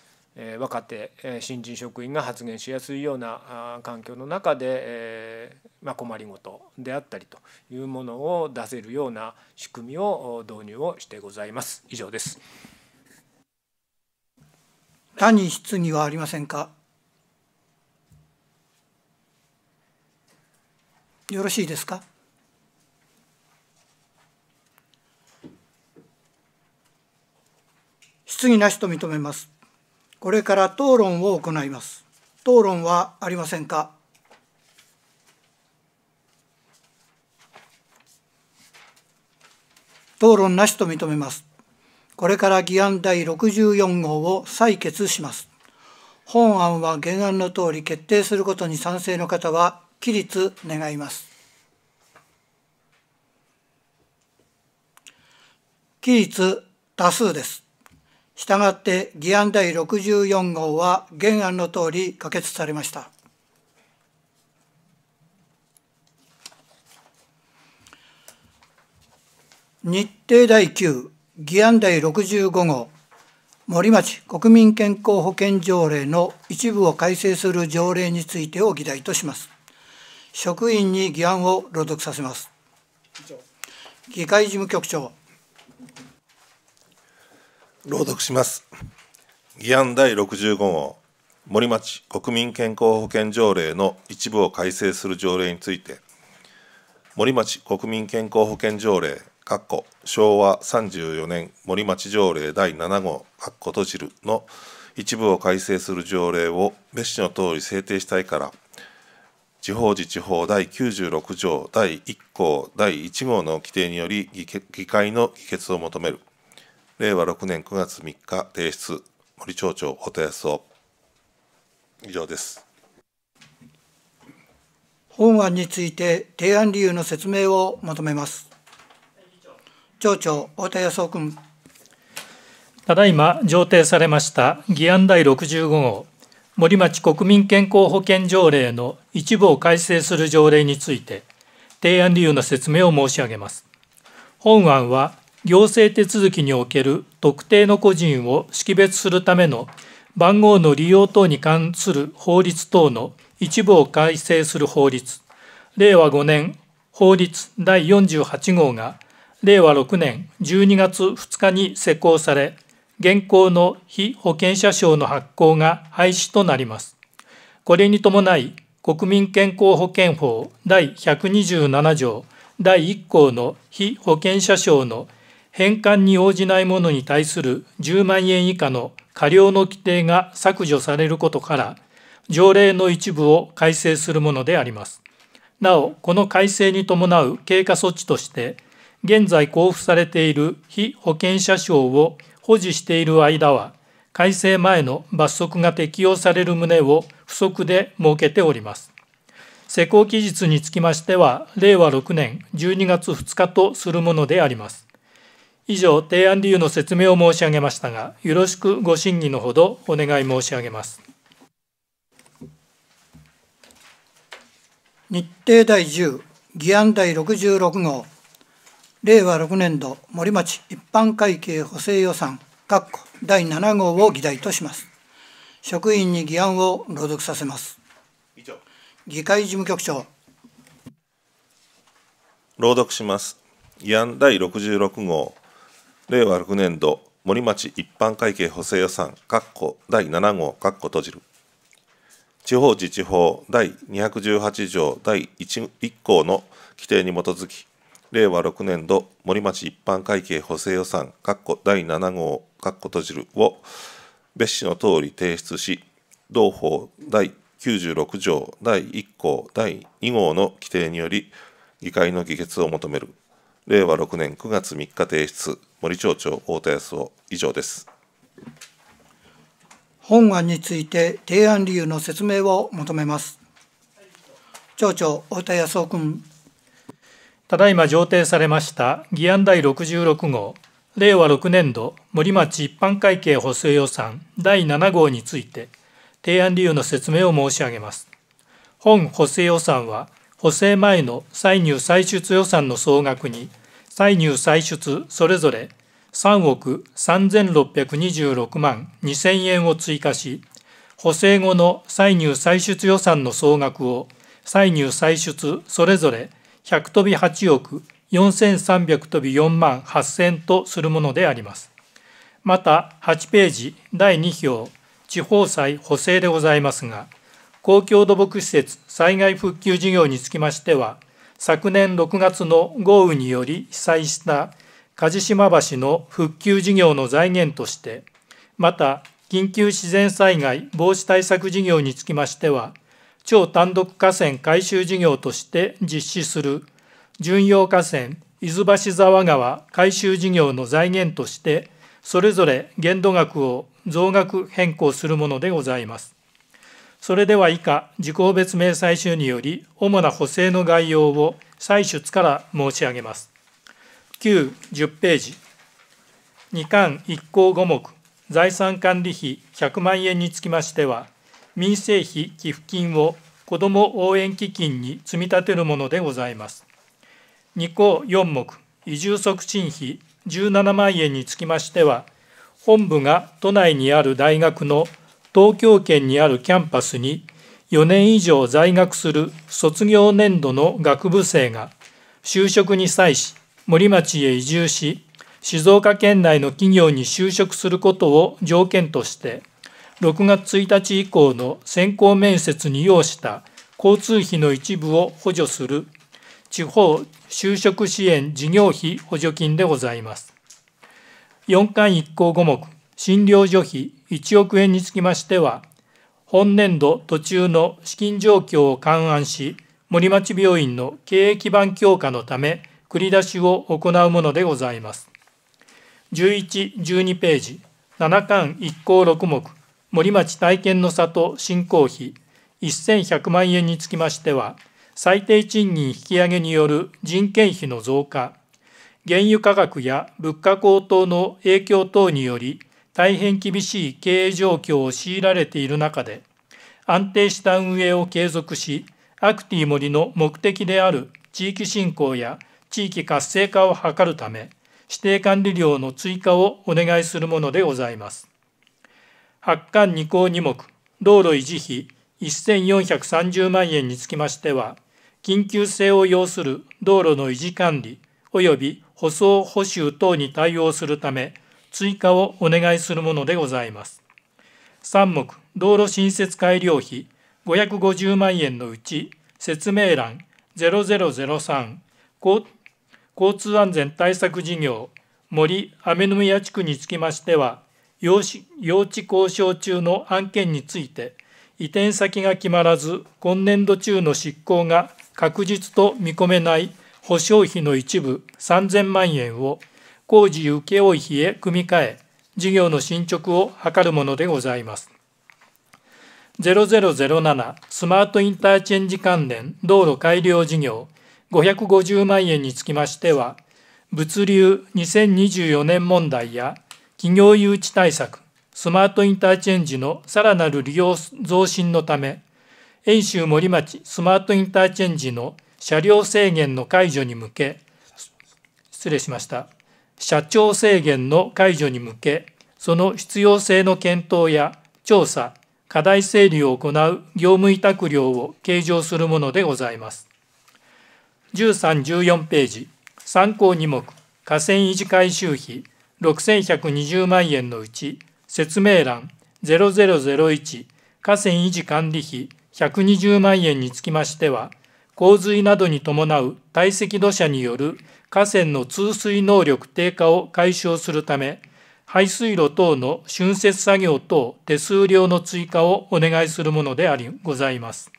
若手新人職員が発言しやすいような環境の中で、まあ、困りごとであったりというものを出せるような仕組みを導入をしてございます。以上です。他に質疑はありませんかよろしいですか質疑なしと認めます。これから討論を行います。討論はありませんか討論なしと認めます。これから議案第64号を採決します。本案は原案の通り決定することに賛成の方は、起立願います。起立多数です。したがって議案第64号は原案の通り可決されました。日程第9議案第65号森町国民健康保険条例の一部を改正する条例についてを議題とします職員に議案を朗読させます議会事務局長朗読します議案第65号森町国民健康保険条例の一部を改正する条例について森町国民健康保険条例昭和34年森町条例第7号閉じるの一部を改正する条例を別紙の通り制定したいから地方自治法第96条第1項第1号の規定により議会の議決を求める。令和6年9月3日提出森町長お音安を以上です本案について提案理由の説明をまとめます町長太田康夫君ただいま上呈されました議案第65号森町国民健康保険条例の一部を改正する条例について提案理由の説明を申し上げます本案は行政手続きにおける特定の個人を識別するための番号の利用等に関する法律等の一部を改正する法律令和5年法律第48号が令和6年12月2日に施行され現行の非保険者証の発行が廃止となります。これに伴い国民健康保険法第127条第1項の非保険者証の返還に応じない者に対する10万円以下の過料の規定が削除されることから条例の一部を改正するものでありますなおこの改正に伴う経過措置として現在交付されている非保険者証を保持している間は改正前の罰則が適用される旨を不足で設けております施行期日につきましては令和6年12月2日とするものであります以上、提案理由の説明を申し上げましたが、よろしくご審議のほどお願い申し上げます。日程第10、議案第66号、令和6年度森町一般会計補正予算、第7号を議題とします。職員に議案を朗読させます。議会事務局長。朗読します。議案第66号令和6年度森町一般会計補正予算括弧第7号括弧閉じる地方自治法第218条第 1, 1項の規定に基づき令和6年度森町一般会計補正予算括弧第7号括弧閉じるを別紙の通り提出し同法第96条第1項第2号の規定により議会の議決を求める令和6年9月3日提出森町長太田康夫以上です本案について提案理由の説明を求めます町長太田康夫君ただいま上呈されました議案第66号令和6年度森町一般会計補正予算第7号について提案理由の説明を申し上げます本補正予算は補正前の歳入歳出予算の総額に歳入歳出それぞれ3億3626万2000円を追加し補正後の歳入歳出予算の総額を歳入歳出それぞれ100飛び8億4300飛び4万8000とするものであります。また8ページ第2表地方債補正でございますが公共土木施設災害復旧事業につきましては、昨年6月の豪雨により被災した梶島橋の復旧事業の財源として、また緊急自然災害防止対策事業につきましては、超単独河川改修事業として実施する巡洋河川伊豆橋沢川改修事業の財源として、それぞれ限度額を増額変更するものでございます。それでは以下、時効別明細集により、主な補正の概要を採出から申し上げます。9、10ページ。2巻1項5目、財産管理費100万円につきましては、民生費寄付金を子ども応援基金に積み立てるものでございます。2項4目、移住促進費17万円につきましては、本部が都内にある大学の東京圏にあるキャンパスに4年以上在学する卒業年度の学部生が就職に際し森町へ移住し静岡県内の企業に就職することを条件として6月1日以降の選考面接に要した交通費の一部を補助する地方就職支援事業費補助金でございます。4巻1項5目診療所費1億円につきましては、本年度途中の資金状況を勘案し、森町病院の経営基盤強化のため、繰り出しを行うものでございます。11、12ページ、7巻1項6目、森町体験の里振興費1100万円につきましては、最低賃金引き上げによる人件費の増加、原油価格や物価高騰の影響等により、大変厳しい経営状況を強いられている中で安定した運営を継続しアクティ森の目的である地域振興や地域活性化を図るため指定管理料の追加をお願いするものでございます。発刊2項2目道路維持費1430万円につきましては緊急性を要する道路の維持管理及び舗装補修等に対応するため追加をお願いするものでございます。3目道路新設改良費550万円のうち説明欄0003交交通安全対策事業森雨宮地区につきましては用地交渉中の案件について移転先が決まらず今年度中の執行が確実と見込めない保証費の一部3000万円を工事請負費へ組み替え事業の進捗を図るものでございます0007スマートインターチェンジ関連道路改良事業550万円につきましては物流2024年問題や企業誘致対策スマートインターチェンジのさらなる利用増進のため遠州森町スマートインターチェンジの車両制限の解除に向け失礼しました社長制限の解除に向け、その必要性の検討や調査、課題整理を行う業務委託料を計上するものでございます。13、14ページ、参考2目、河川維持回収費6120万円のうち、説明欄0001、河川維持管理費120万円につきましては、洪水などに伴う堆積土砂による河川の通水能力低下を解消するため、排水路等の浚渫作業等手数料の追加をお願いするものでありございます。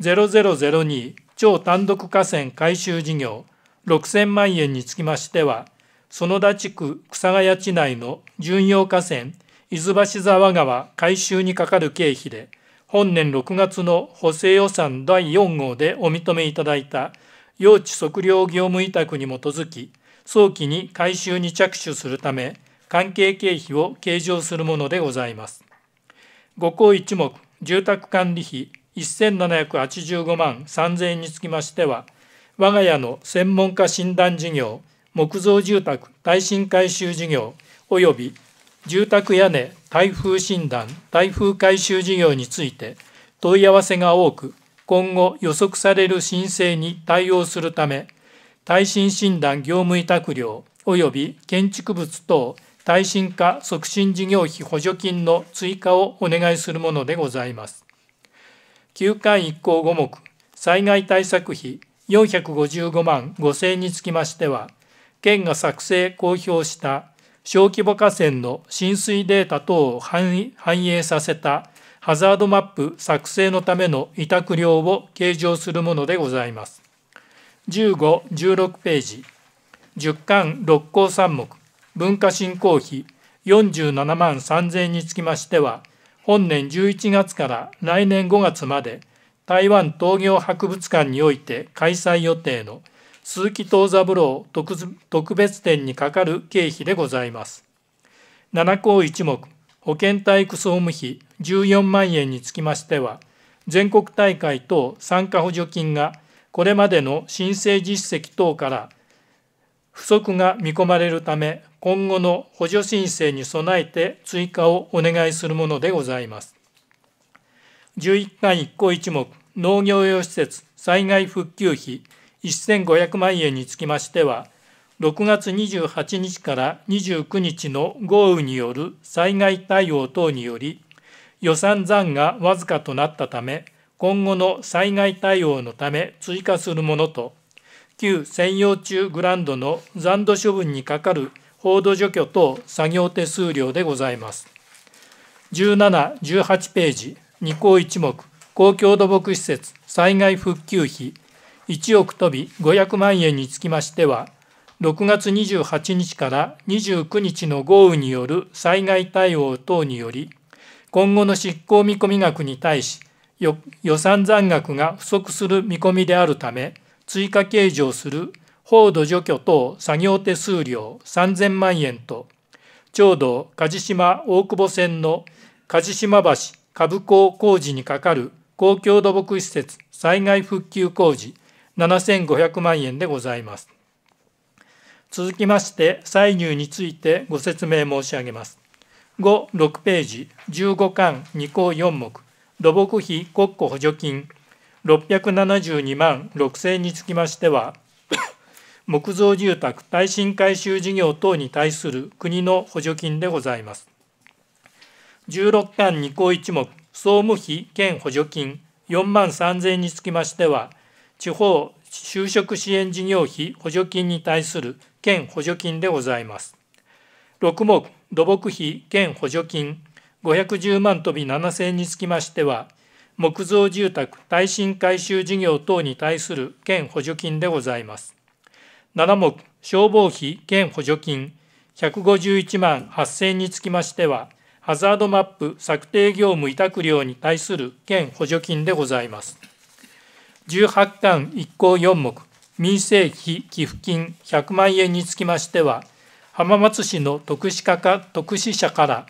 0002超単独河川改修事業6000万円につきましては、園田地区草ヶ谷地内の巡洋河川、伊豆橋沢川改修にかかる経費で、本年6月の補正予算第4号でお認めいただいた用地測量業務委託に基づき早期に改修に着手するため関係経費を計上するものでございます。5項1目住宅管理費1785万3000円につきましては我が家の専門家診断事業木造住宅耐震改修事業及び住宅屋根台風診断台風改修事業について問い合わせが多く今後予測される申請に対応するため耐震診断業務委託料及び建築物等耐震化促進事業費補助金の追加をお願いするものでございます。休館1項5目災害対策費455万5000円につきましては県が作成公表した小規模河川の浸水データ等を反映させたハザードマップ作成のための委託料を計上するものでございます。15、16ページ、10巻6項3目、文化振興費47万3000円につきましては、本年11月から来年5月まで、台湾東業博物館において開催予定の「鈴木藤三郎特別展にかかる経費でございます。7項1目、保健体育総務費14万円につきましては、全国大会等参加補助金がこれまでの申請実績等から不足が見込まれるため、今後の補助申請に備えて追加をお願いするものでございます。11巻1項1目、農業用施設災害復旧費1500万円につきましては、6月28日から29日の豪雨による災害対応等により、予算残がわずかとなったため、今後の災害対応のため追加するものと、旧専用中グランドの残土処分にかかる報道除去等作業手数料でございます。17、18ページ、2項1目、公共土木施設災害復旧費1億飛び500万円につきましては、6月28日から29日の豪雨による災害対応等により、今後の執行見込み額に対し、予算残額が不足する見込みであるため、追加計上する放土除去等作業手数料3000万円と、長道梶島大久保線の梶島橋株港工事にかかる公共土木施設災害復旧工事7500万円でございます。続きまして、歳入についてご説明申し上げます。5、6ページ、15巻2項4目、土木費国庫補助金672万6000につきましては、木造住宅耐震改修事業等に対する国の補助金でございます。16巻2項1目、総務費兼補助金4万3000につきましては、地方就職支援事業費補助金に対する県補助金でございます。6目土木費県補助金510万とび7000につきましては、木造住宅耐震改修事業等に対する県補助金でございます。7目消防費県補助金151万8000につきましては、ハザードマップ策定業務委託料に対する県補助金でございます。18巻1項4目民生費寄付金100万円につきましては浜松市の特殊化か特殊者から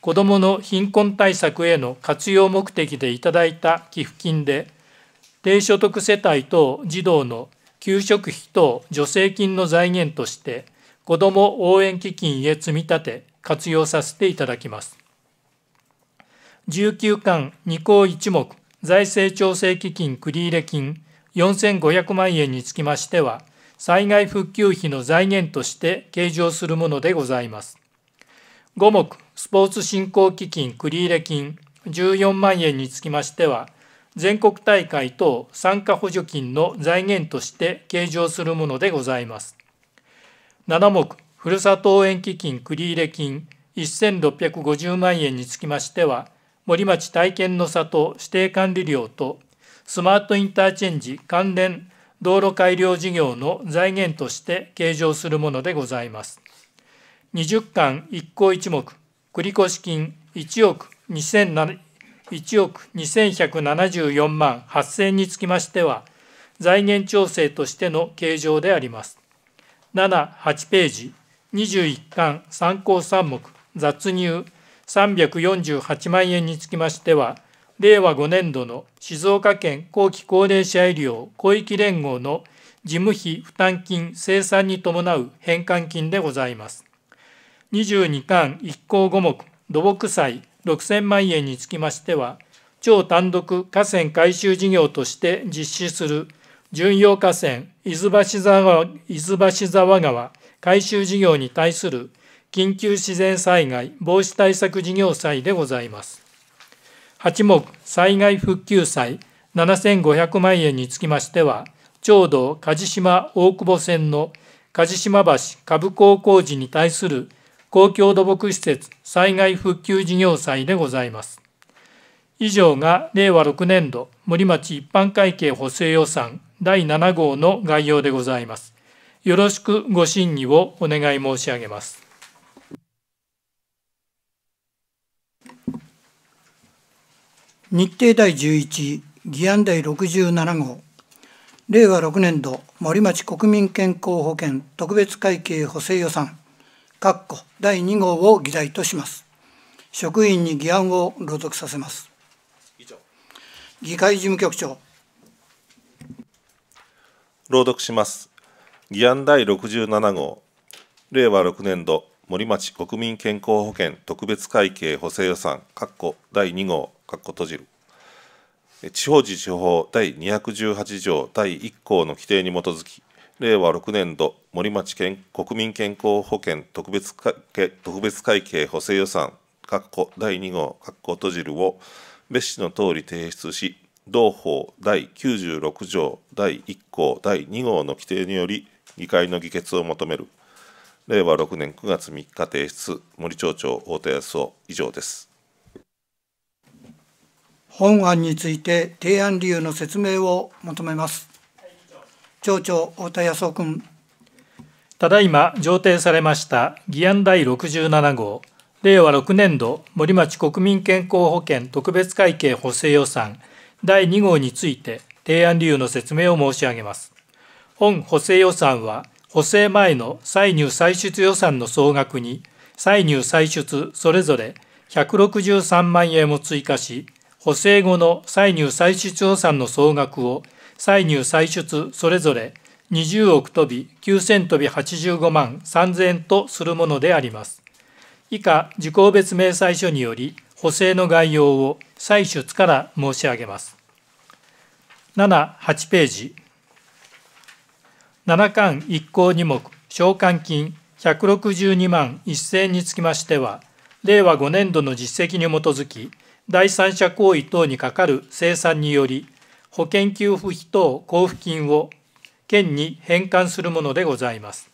子どもの貧困対策への活用目的でいただいた寄付金で低所得世帯等児童の給食費等助成金の財源として子ども応援基金へ積み立て活用させていただきます19巻2項1目財政調整基金繰入金4500万円につきましては、災害復旧費の財源として計上するものでございます。5目、スポーツ振興基金繰入金14万円につきましては、全国大会等参加補助金の財源として計上するものでございます。7目、ふるさと応援基金繰入金1650万円につきましては、森町体験の里指定管理料とスマートインターチェンジ関連道路改良事業の財源として計上するものでございます。20巻1項1目、繰越金1億1億2174万8000につきましては、財源調整としての計上であります。7、8ページ、21巻3項3目、雑入、348万円につきましては、令和5年度の静岡県後期高齢者医療広域連合の事務費負担金生産に伴う返還金でございます。22巻1項5目土木債6000万円につきましては、超単独河川改修事業として実施する巡洋河川伊豆橋沢川改修事業に対する緊急自然災害防止対策事業債でございます。8目災害復旧債7500万円につきましては、う道梶島大久保線の梶島橋株港工事に対する公共土木施設災害復旧事業債でございます。以上が令和6年度森町一般会計補正予算第7号の概要でございます。よろしくご審議をお願い申し上げます。日程第11議案第67号令和6年度森町国民健康保険特別会計補正予算第2号を議題とします職員に議案を朗読させます議会事務局長朗読します議案第67号令和6年度森町国民健康保険特別会計補正予算第2号括弧閉じる地方自治法第218条第1項の規定に基づき令和6年度森町県国民健康保険特別特別会計補正予算第2号閉じるを別紙の通り提出し同法第96条第1項第2号の規定により議会の議決を求める令和6年9月3日提出森町長太田康夫以上です。本案について提案理由の説明を求めます。町長太田康夫君。ただいま上呈されました議案第67号令和6年度森町国民健康保険特別会計補正予算第2号について提案理由の説明を申し上げます。本補正予算は補正前の歳入歳出予算の総額に歳入歳出それぞれ163万円を追加し補正後の歳入歳出予算の総額を歳入歳出それぞれ20億飛び9000飛び85万3000円とするものであります。以下、事項別明細書により補正の概要を採出から申し上げます。7、8ページ。7巻1項2目、償還金162万1000円につきましては、令和5年度の実績に基づき、第三者行為等に係る生産により保険給付費等交付金を県に返還するものでございます。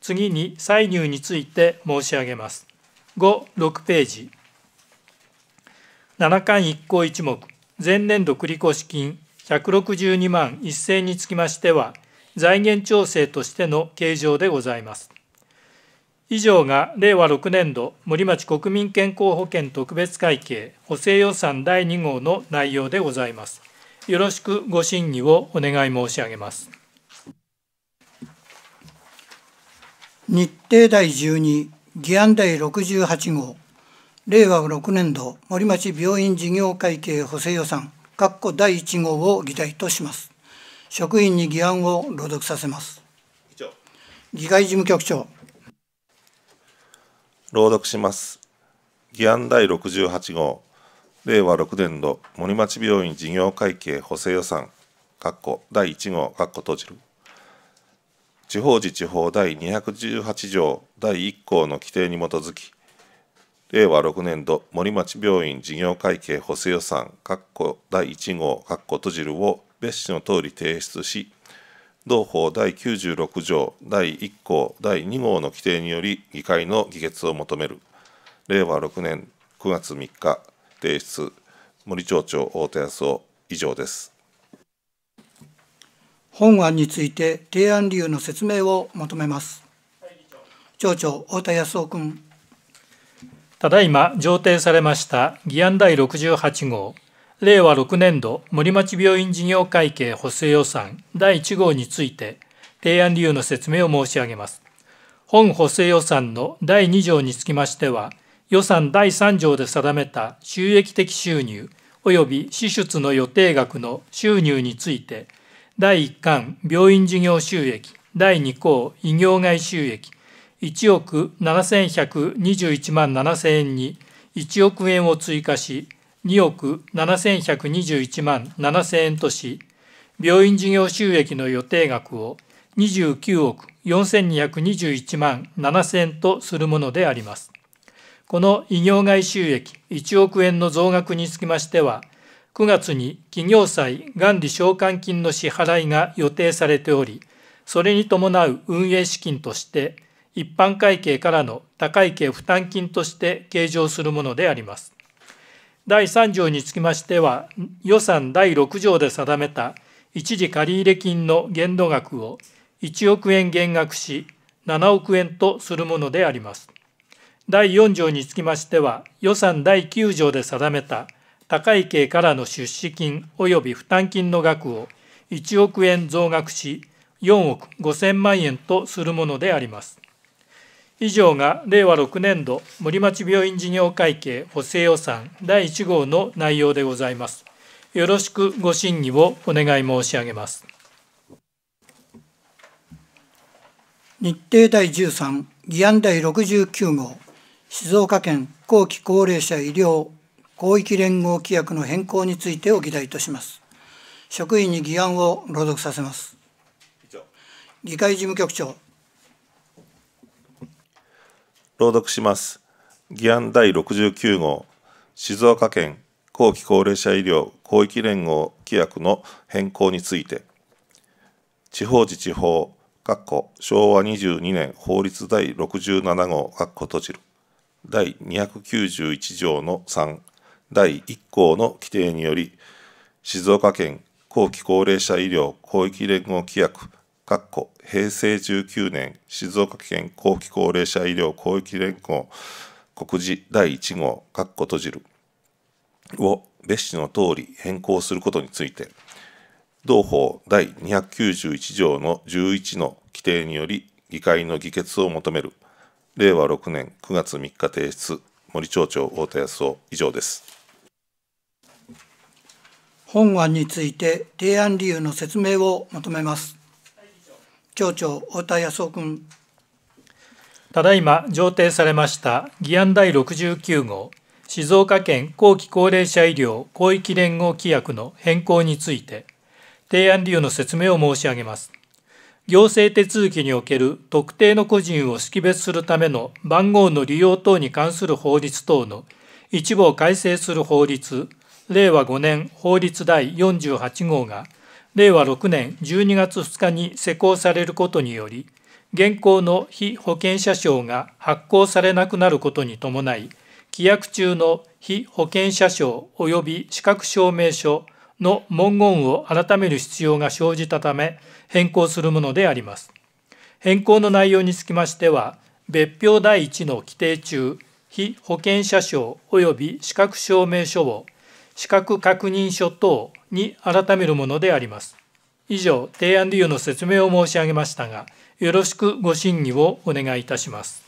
次に歳入について申し上げます。5、6ページ。7巻1項1目、前年度繰越金162万1000につきましては、財源調整としての計上でございます。以上が令和6年度森町国民健康保険特別会計補正予算第2号の内容でございます。よろしくご審議をお願い申し上げます。日程第12議案第68号令和6年度森町病院事業会計補正予算括弧第1号を議題とします。職員に議案を朗読させます。議会事務局長。朗読します。議案第68号、令和6年度森町病院事業会計補正予算、第1号、括弧閉じる。地方自治法第218条第1項の規定に基づき、令和6年度森町病院事業会計補正予算、第1号、括弧閉じるを別紙の通り提出し、同法第96条第1項第2号の規定により議会の議決を求める令和6年9月3日提出森町長大手康夫以上です本案について提案理由の説明を求めます町長大田康夫君ただいま上呈されました議案第68号令和6年度森町病院事業会計補正予算第1号について提案理由の説明を申し上げます。本補正予算の第2条につきましては、予算第3条で定めた収益的収入及び支出の予定額の収入について、第1巻病院事業収益、第2項医業外収益、1億7121万7000円に1億円を追加し、2億7121万7000円とし、病院事業収益の予定額を29億4221万7000円とするものであります。この異業外収益1億円の増額につきましては、9月に企業債元利償還金の支払いが予定されており、それに伴う運営資金として、一般会計からの高い計負担金として計上するものであります。第3条につきましては、予算第6条で定めた一時借入金の限度額を1億円減額し、7億円とするものであります。第4条につきましては、予算第9条で定めた高い系からの出資金及び負担金の額を1億円増額し、4億5000万円とするものであります。以上が令和6年度森町病院事業会計補正予算第1号の内容でございます。よろしくご審議をお願い申し上げます。日程第13議案第69号静岡県後期高齢者医療広域連合規約の変更についてを議題とします。職員に議案を朗読させます。議会事務局長朗読します。議案第69号、静岡県後期高齢者医療広域連合規約の変更について、地方自治法、昭和22年法律第67号、閉じる、第291条の3、第1項の規定により、静岡県後期高齢者医療広域連合規約平成19年静岡県後期高齢者医療広域連合告示第1号閉じるを別紙の通り変更することについて同法第291条の11の規定により議会の議決を求める令和6年9月3日提出森町長太田康夫以上です本案について提案理由の説明を求めます町長太田康夫君ただいま上呈されました議案第69号静岡県後期高齢者医療広域連合規約の変更について提案理由の説明を申し上げます行政手続きにおける特定の個人を識別するための番号の利用等に関する法律等の一部を改正する法律令和5年法律第48号が令和6年12月2日に施行されることにより現行の被保険者証が発行されなくなることに伴い規約中の被保険者証及び資格証明書の文言を改める必要が生じたため変更するものであります変更の内容につきましては別表第一の規定中被保険者証及び資格証明書を資格確認書等に改めるものであります。以上、提案理由の説明を申し上げましたが、よろしくご審議をお願いいたします。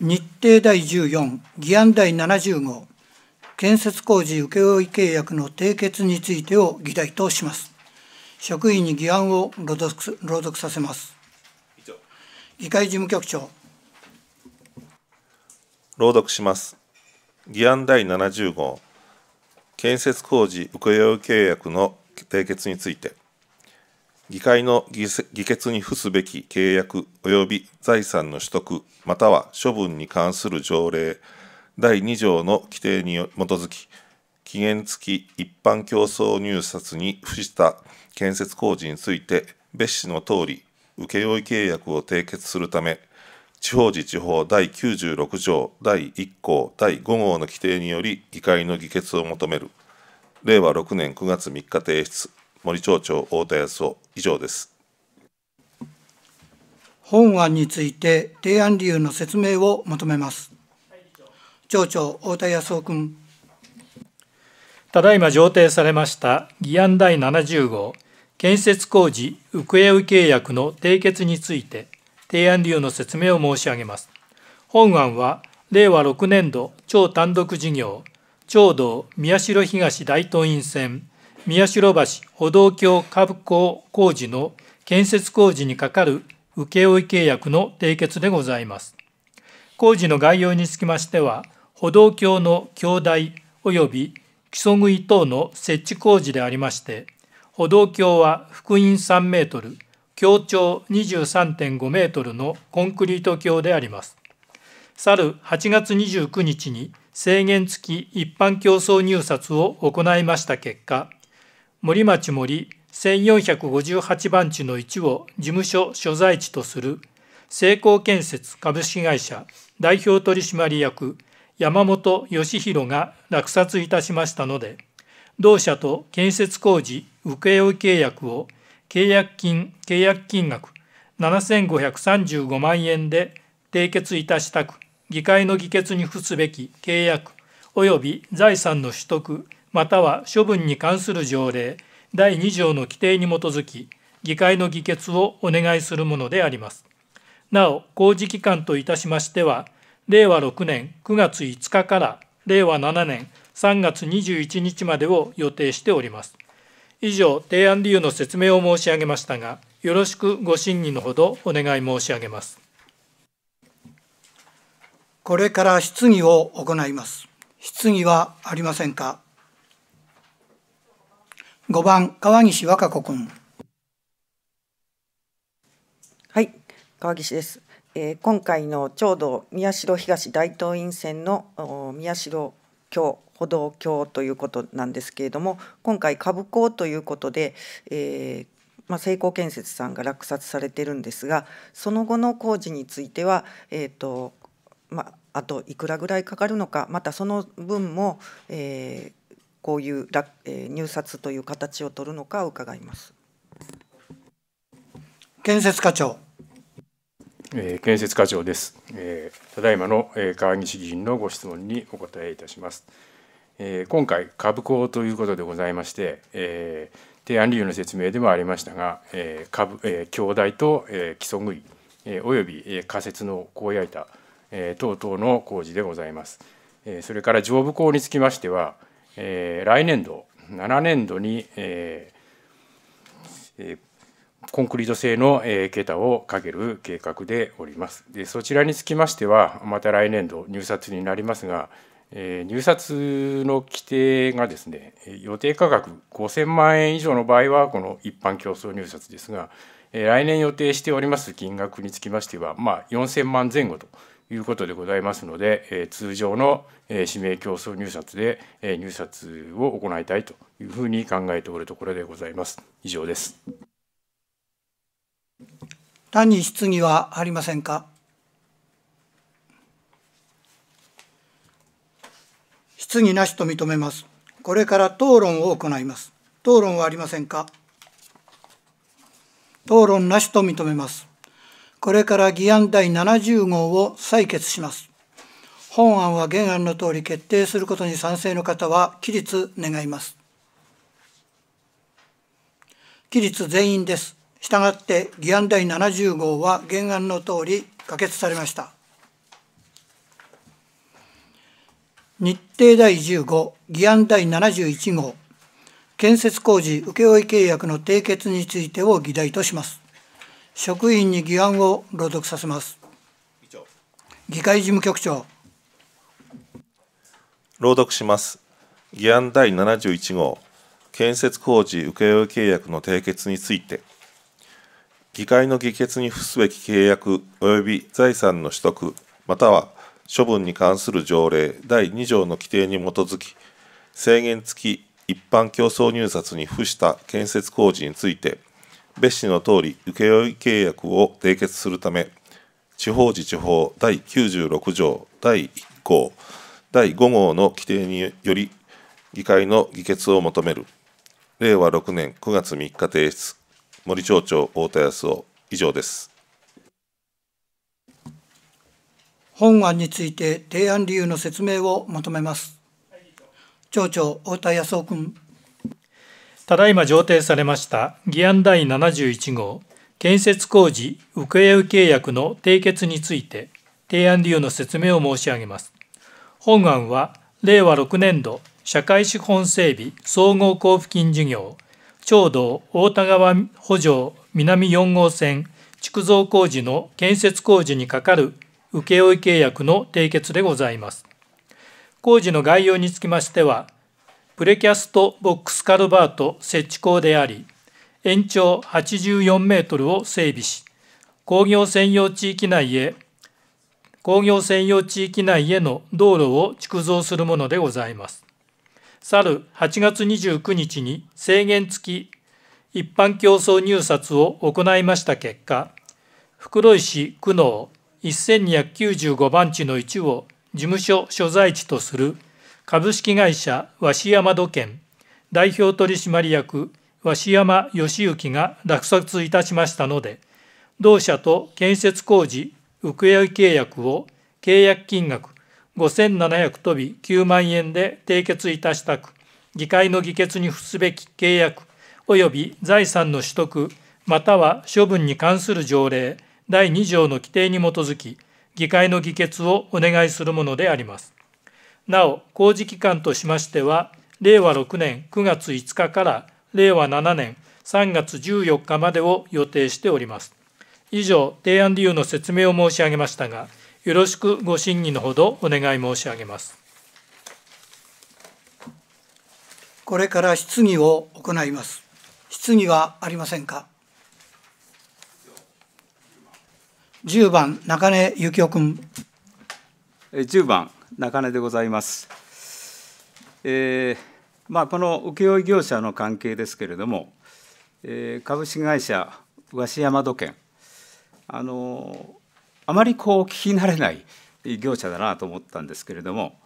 日程第14、議案第70号、建設工事請負契約の締結についてを議題とします。職員に議案を朗読朗読させます。議会事務局長。朗読します。議案第70号。建設工事請負契約の締結について議会の議決に付すべき契約及び財産の取得または処分に関する条例第2条の規定に基づき期限付き一般競争入札に付した建設工事について別紙の通り請負契約を締結するため地方自治法第96条第1項第5号の規定により議会の議決を求める令和6年9月3日提出森町長太田康夫以上です本案について提案理由の説明を求めます町長太田康夫君ただいま上呈されました議案第70号建設工事請負契約の締結について提案理由の説明を申し上げます。本案は、令和6年度超単独事業、長道宮代東大東院線、宮代橋歩道橋下部工事の建設工事に係る請負契約の締結でございます。工事の概要につきましては、歩道橋の橋台及び基礎杭等の設置工事でありまして、歩道橋は福音3メートル、強調23.5メートルのコンクリート橋であります。去る8月29日に制限付き一般競争入札を行いました結果、森町森1458番地の1を事務所所在地とする成功建設株式会社代表取締役山本義弘が落札いたしましたので、同社と建設工事請負契約を契約金契約金額7535万円で締結いたしたく議会の議決に付すべき契約及び財産の取得または処分に関する条例第2条の規定に基づき議会の議決をお願いするものであります。なお、工事期間といたしましては、令和6年9月5日から令和7年3月21日までを予定しております。以上、提案理由の説明を申し上げましたが、よろしくご審議のほどお願い申し上げます。これから質疑を行います。質疑はありませんか。5番、川岸和歌子君。はい、川岸です。えー、今回のちょうど宮代東大東院選の宮代京歩道橋ということなんですけれども今回株高ということで、えーまあ、成功建設さんが落札されてるんですがその後の工事については、えーとまあ、あといくらぐらいかかるのかまたその分も、えー、こういう落、えー、入札という形を取るのか伺います。建設課長、えー、建設課長です、えー、ただいまの、えー、川岸議員のご質問にお答えいたします。えー、今回株高ということでございまして、えー、提案理由の説明でもありましたが、えー、株、えー、強弟と、えー、基礎食い、えー、および、えー、仮設の高やいた、えー、等々の工事でございます。えー、それから上部工につきましては、えー、来年度7年度に、えーえー、コンクリート製の、えー、桁をかける計画でおります。でそちらにつきましてはまた来年度入札になりますが、え入札の規定がですね予定価格5000万円以上の場合はこの一般競争入札ですが、え来年予定しております金額につきましては、まあ、4000万前後ということでございますので、え通常の、え指名競争入札で、え入札を行いたいというふうに考えておるところでございます。以上です。他に質疑はありませんか。質疑なしと認めます。これから討論を行います。討論はありませんか討論なしと認めます。これから議案第70号を採決します。本案は原案の通り決定することに賛成の方は起立願います。起立全員です。したがって議案第70号は原案の通り可決されました。日程第15議案第71号建設工事請負契約の締結についてを議題とします職員に議案を朗読させます議会事務局長朗読します議案第71号建設工事請負契約の締結について議会の議決に付すべき契約及び財産の取得または処分に関する条例第2条の規定に基づき制限付き一般競争入札に付した建設工事について別紙の通り請負契約を締結するため地方自治法第96条第1項第5号の規定により議会の議決を求める令和6年9月3日提出森町長太田康夫以上です本案について提案理由の説明を求めます。町長、太田康夫君。ただいま上呈されました議案第71号建設工事請負契約の締結について提案理由の説明を申し上げます。本案は令和6年度社会資本整備総合交付金事業町道太田川補助南4号線築造工事の建設工事にかかる請負契約の締結でございます。工事の概要につきましては、プレキャストボックスカルバート設置工であり、延長84メートルを整備し、工業専用地域内へ、工業専用地域内への道路を築造するものでございます。去る8月29日に制限付き一般競争入札を行いました結果、袋井市久能1295番地の1を事務所所在地とする株式会社鷲山土建代表取締役鷲山義行が落札いたしましたので同社と建設工事請負契約を契約金額5700飛び9万円で締結いたしたく議会の議決に付すべき契約及び財産の取得または処分に関する条例第2条の規定に基づき議会の議決をお願いするものでありますなお工事期間としましては令和6年9月5日から令和7年3月14日までを予定しております以上提案理由の説明を申し上げましたがよろしくご審議のほどお願い申し上げますこれから質疑を行います質疑はありませんか10番中根幸雄君10番中根でございます、えーまあ、この請負業者の関係ですけれども、えー、株式会社鷲山土建あのあまりこう聞き慣れない業者だなと思ったんですけれども、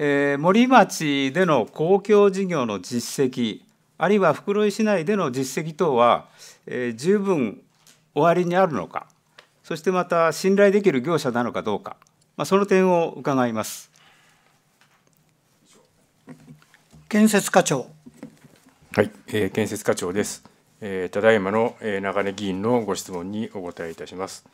えー、森町での公共事業の実績あるいは袋井市内での実績等は、えー、十分終わりにあるのかそしてまた信頼できる業者なのかどうか、まあ、その点を伺います。建設課長。はい、えー、建設課長です。えー、ただいまの、えー、長根議員のご質問にお答えいたします。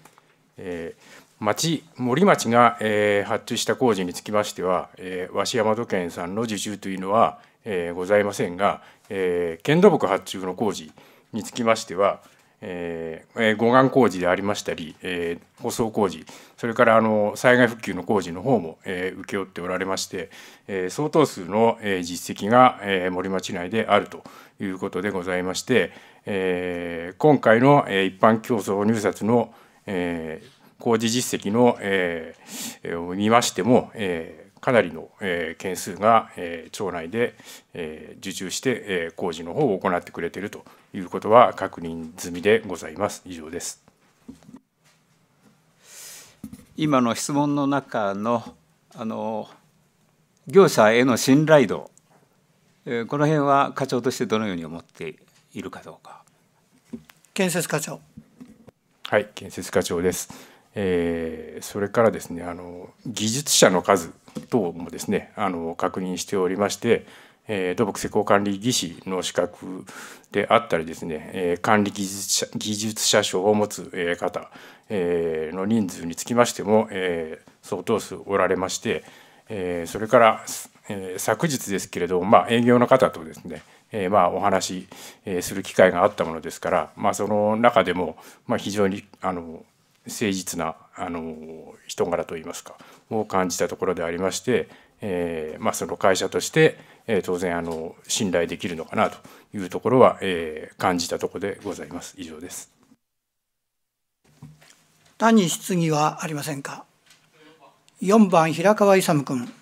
えー、町森町が、えー、発注した工事につきましては、えー、鷲山土建さんの受注というのは、えー、ございませんが、えー、県土木発注の工事につきましては、えー、護岸工事でありましたり、えー、舗装工事それからあの災害復旧の工事の方も、えー、請け負っておられまして、えー、相当数の、えー、実績が、えー、森町内であるということでございまして、えー、今回の、えー、一般競争入札の、えー、工事実績の、えー、を見ましても、えーかなりの、えー、件数が、えー、町内で、えー、受注して、えー、工事の方を行ってくれているということは確認済みでございます。以上です。今の質問の中のあの業者への信頼度、えー、この辺は課長としてどのように思っているかどうか。建設課長。はい、建設課長です。えー、それからですねあの技術者の数等もですねあの確認しておりまして、えー、土木施工管理技師の資格であったりですね、えー、管理技術者技術者証を持つ、え方、えー、の人数につきましても、えー、相当数おられまして、えー、それから、えー、昨日ですけれども、まあ、営業の方とですねえー、まあお話しする機会があったものですから、まあ、その中でも、まあ、非常にあの誠実なあの人柄といいますかを感じたところでありまして、えーまあ、その会社として、えー、当然あの信頼できるのかなというところは、えー、感じたところでございます。以上です。他に質疑はありませんか。4番平川勇君。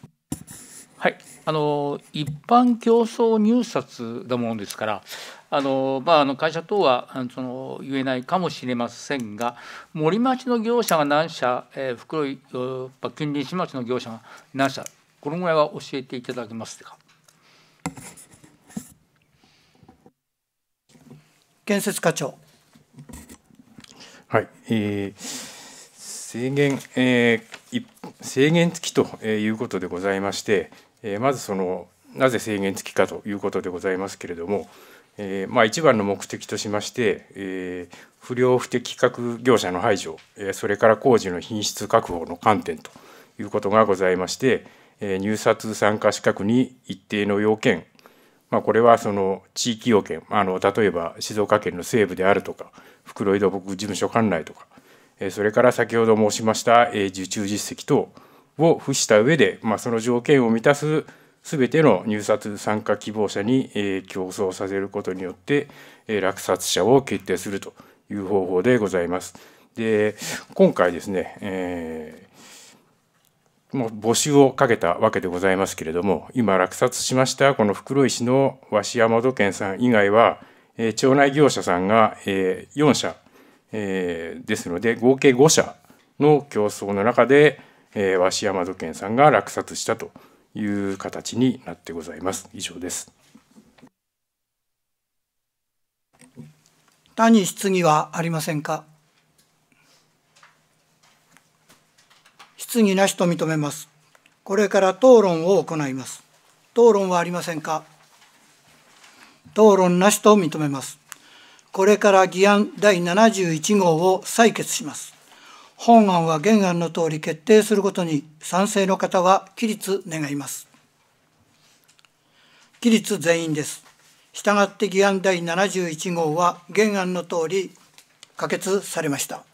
はい、あの一般競争入札だものですから、あのまあ、あの会社等はその言えないかもしれませんが森町の業者が何社、えー、袋井近隣市町の業者が何社このぐらいは教えていただけますか。建設課長はい、えー、制限、えー、制限付きということでございまして、えー、まずそのなぜ制限付きかということでございますけれども、えーまあ、一番の目的としまして、えー、不良不適格業者の排除、えー、それから工事の品質確保の観点ということがございまして、えー、入札参加資格に一定の要件、まあ、これはその地域要件あの例えば静岡県の西部であるとか袋井土木事務所管内とか、えー、それから先ほど申しました、えー、受注実績等を付した上で、まあ、その条件を満たす全ての入札参加希望者に、え競争させることによって、え落札者を決定するという方法でございます。で今回ですね、えー、もう募集をかけたわけでございますけれども今落札しましたこの袋井市の鷲山土建さん以外は、え町内業者さんが、え4社、えですので合計5社の競争の中で、え鷲山土建さんが落札したという形になってございます。以上です。他に質疑はありませんか質疑なしと認めます。これから討論を行います。討論はありませんか討論なしと認めます。これから議案第71号を採決します。本案は原案の通り決定することに賛成の方は起立願います。起立全員です。したがって議案第71号は原案の通り可決されました。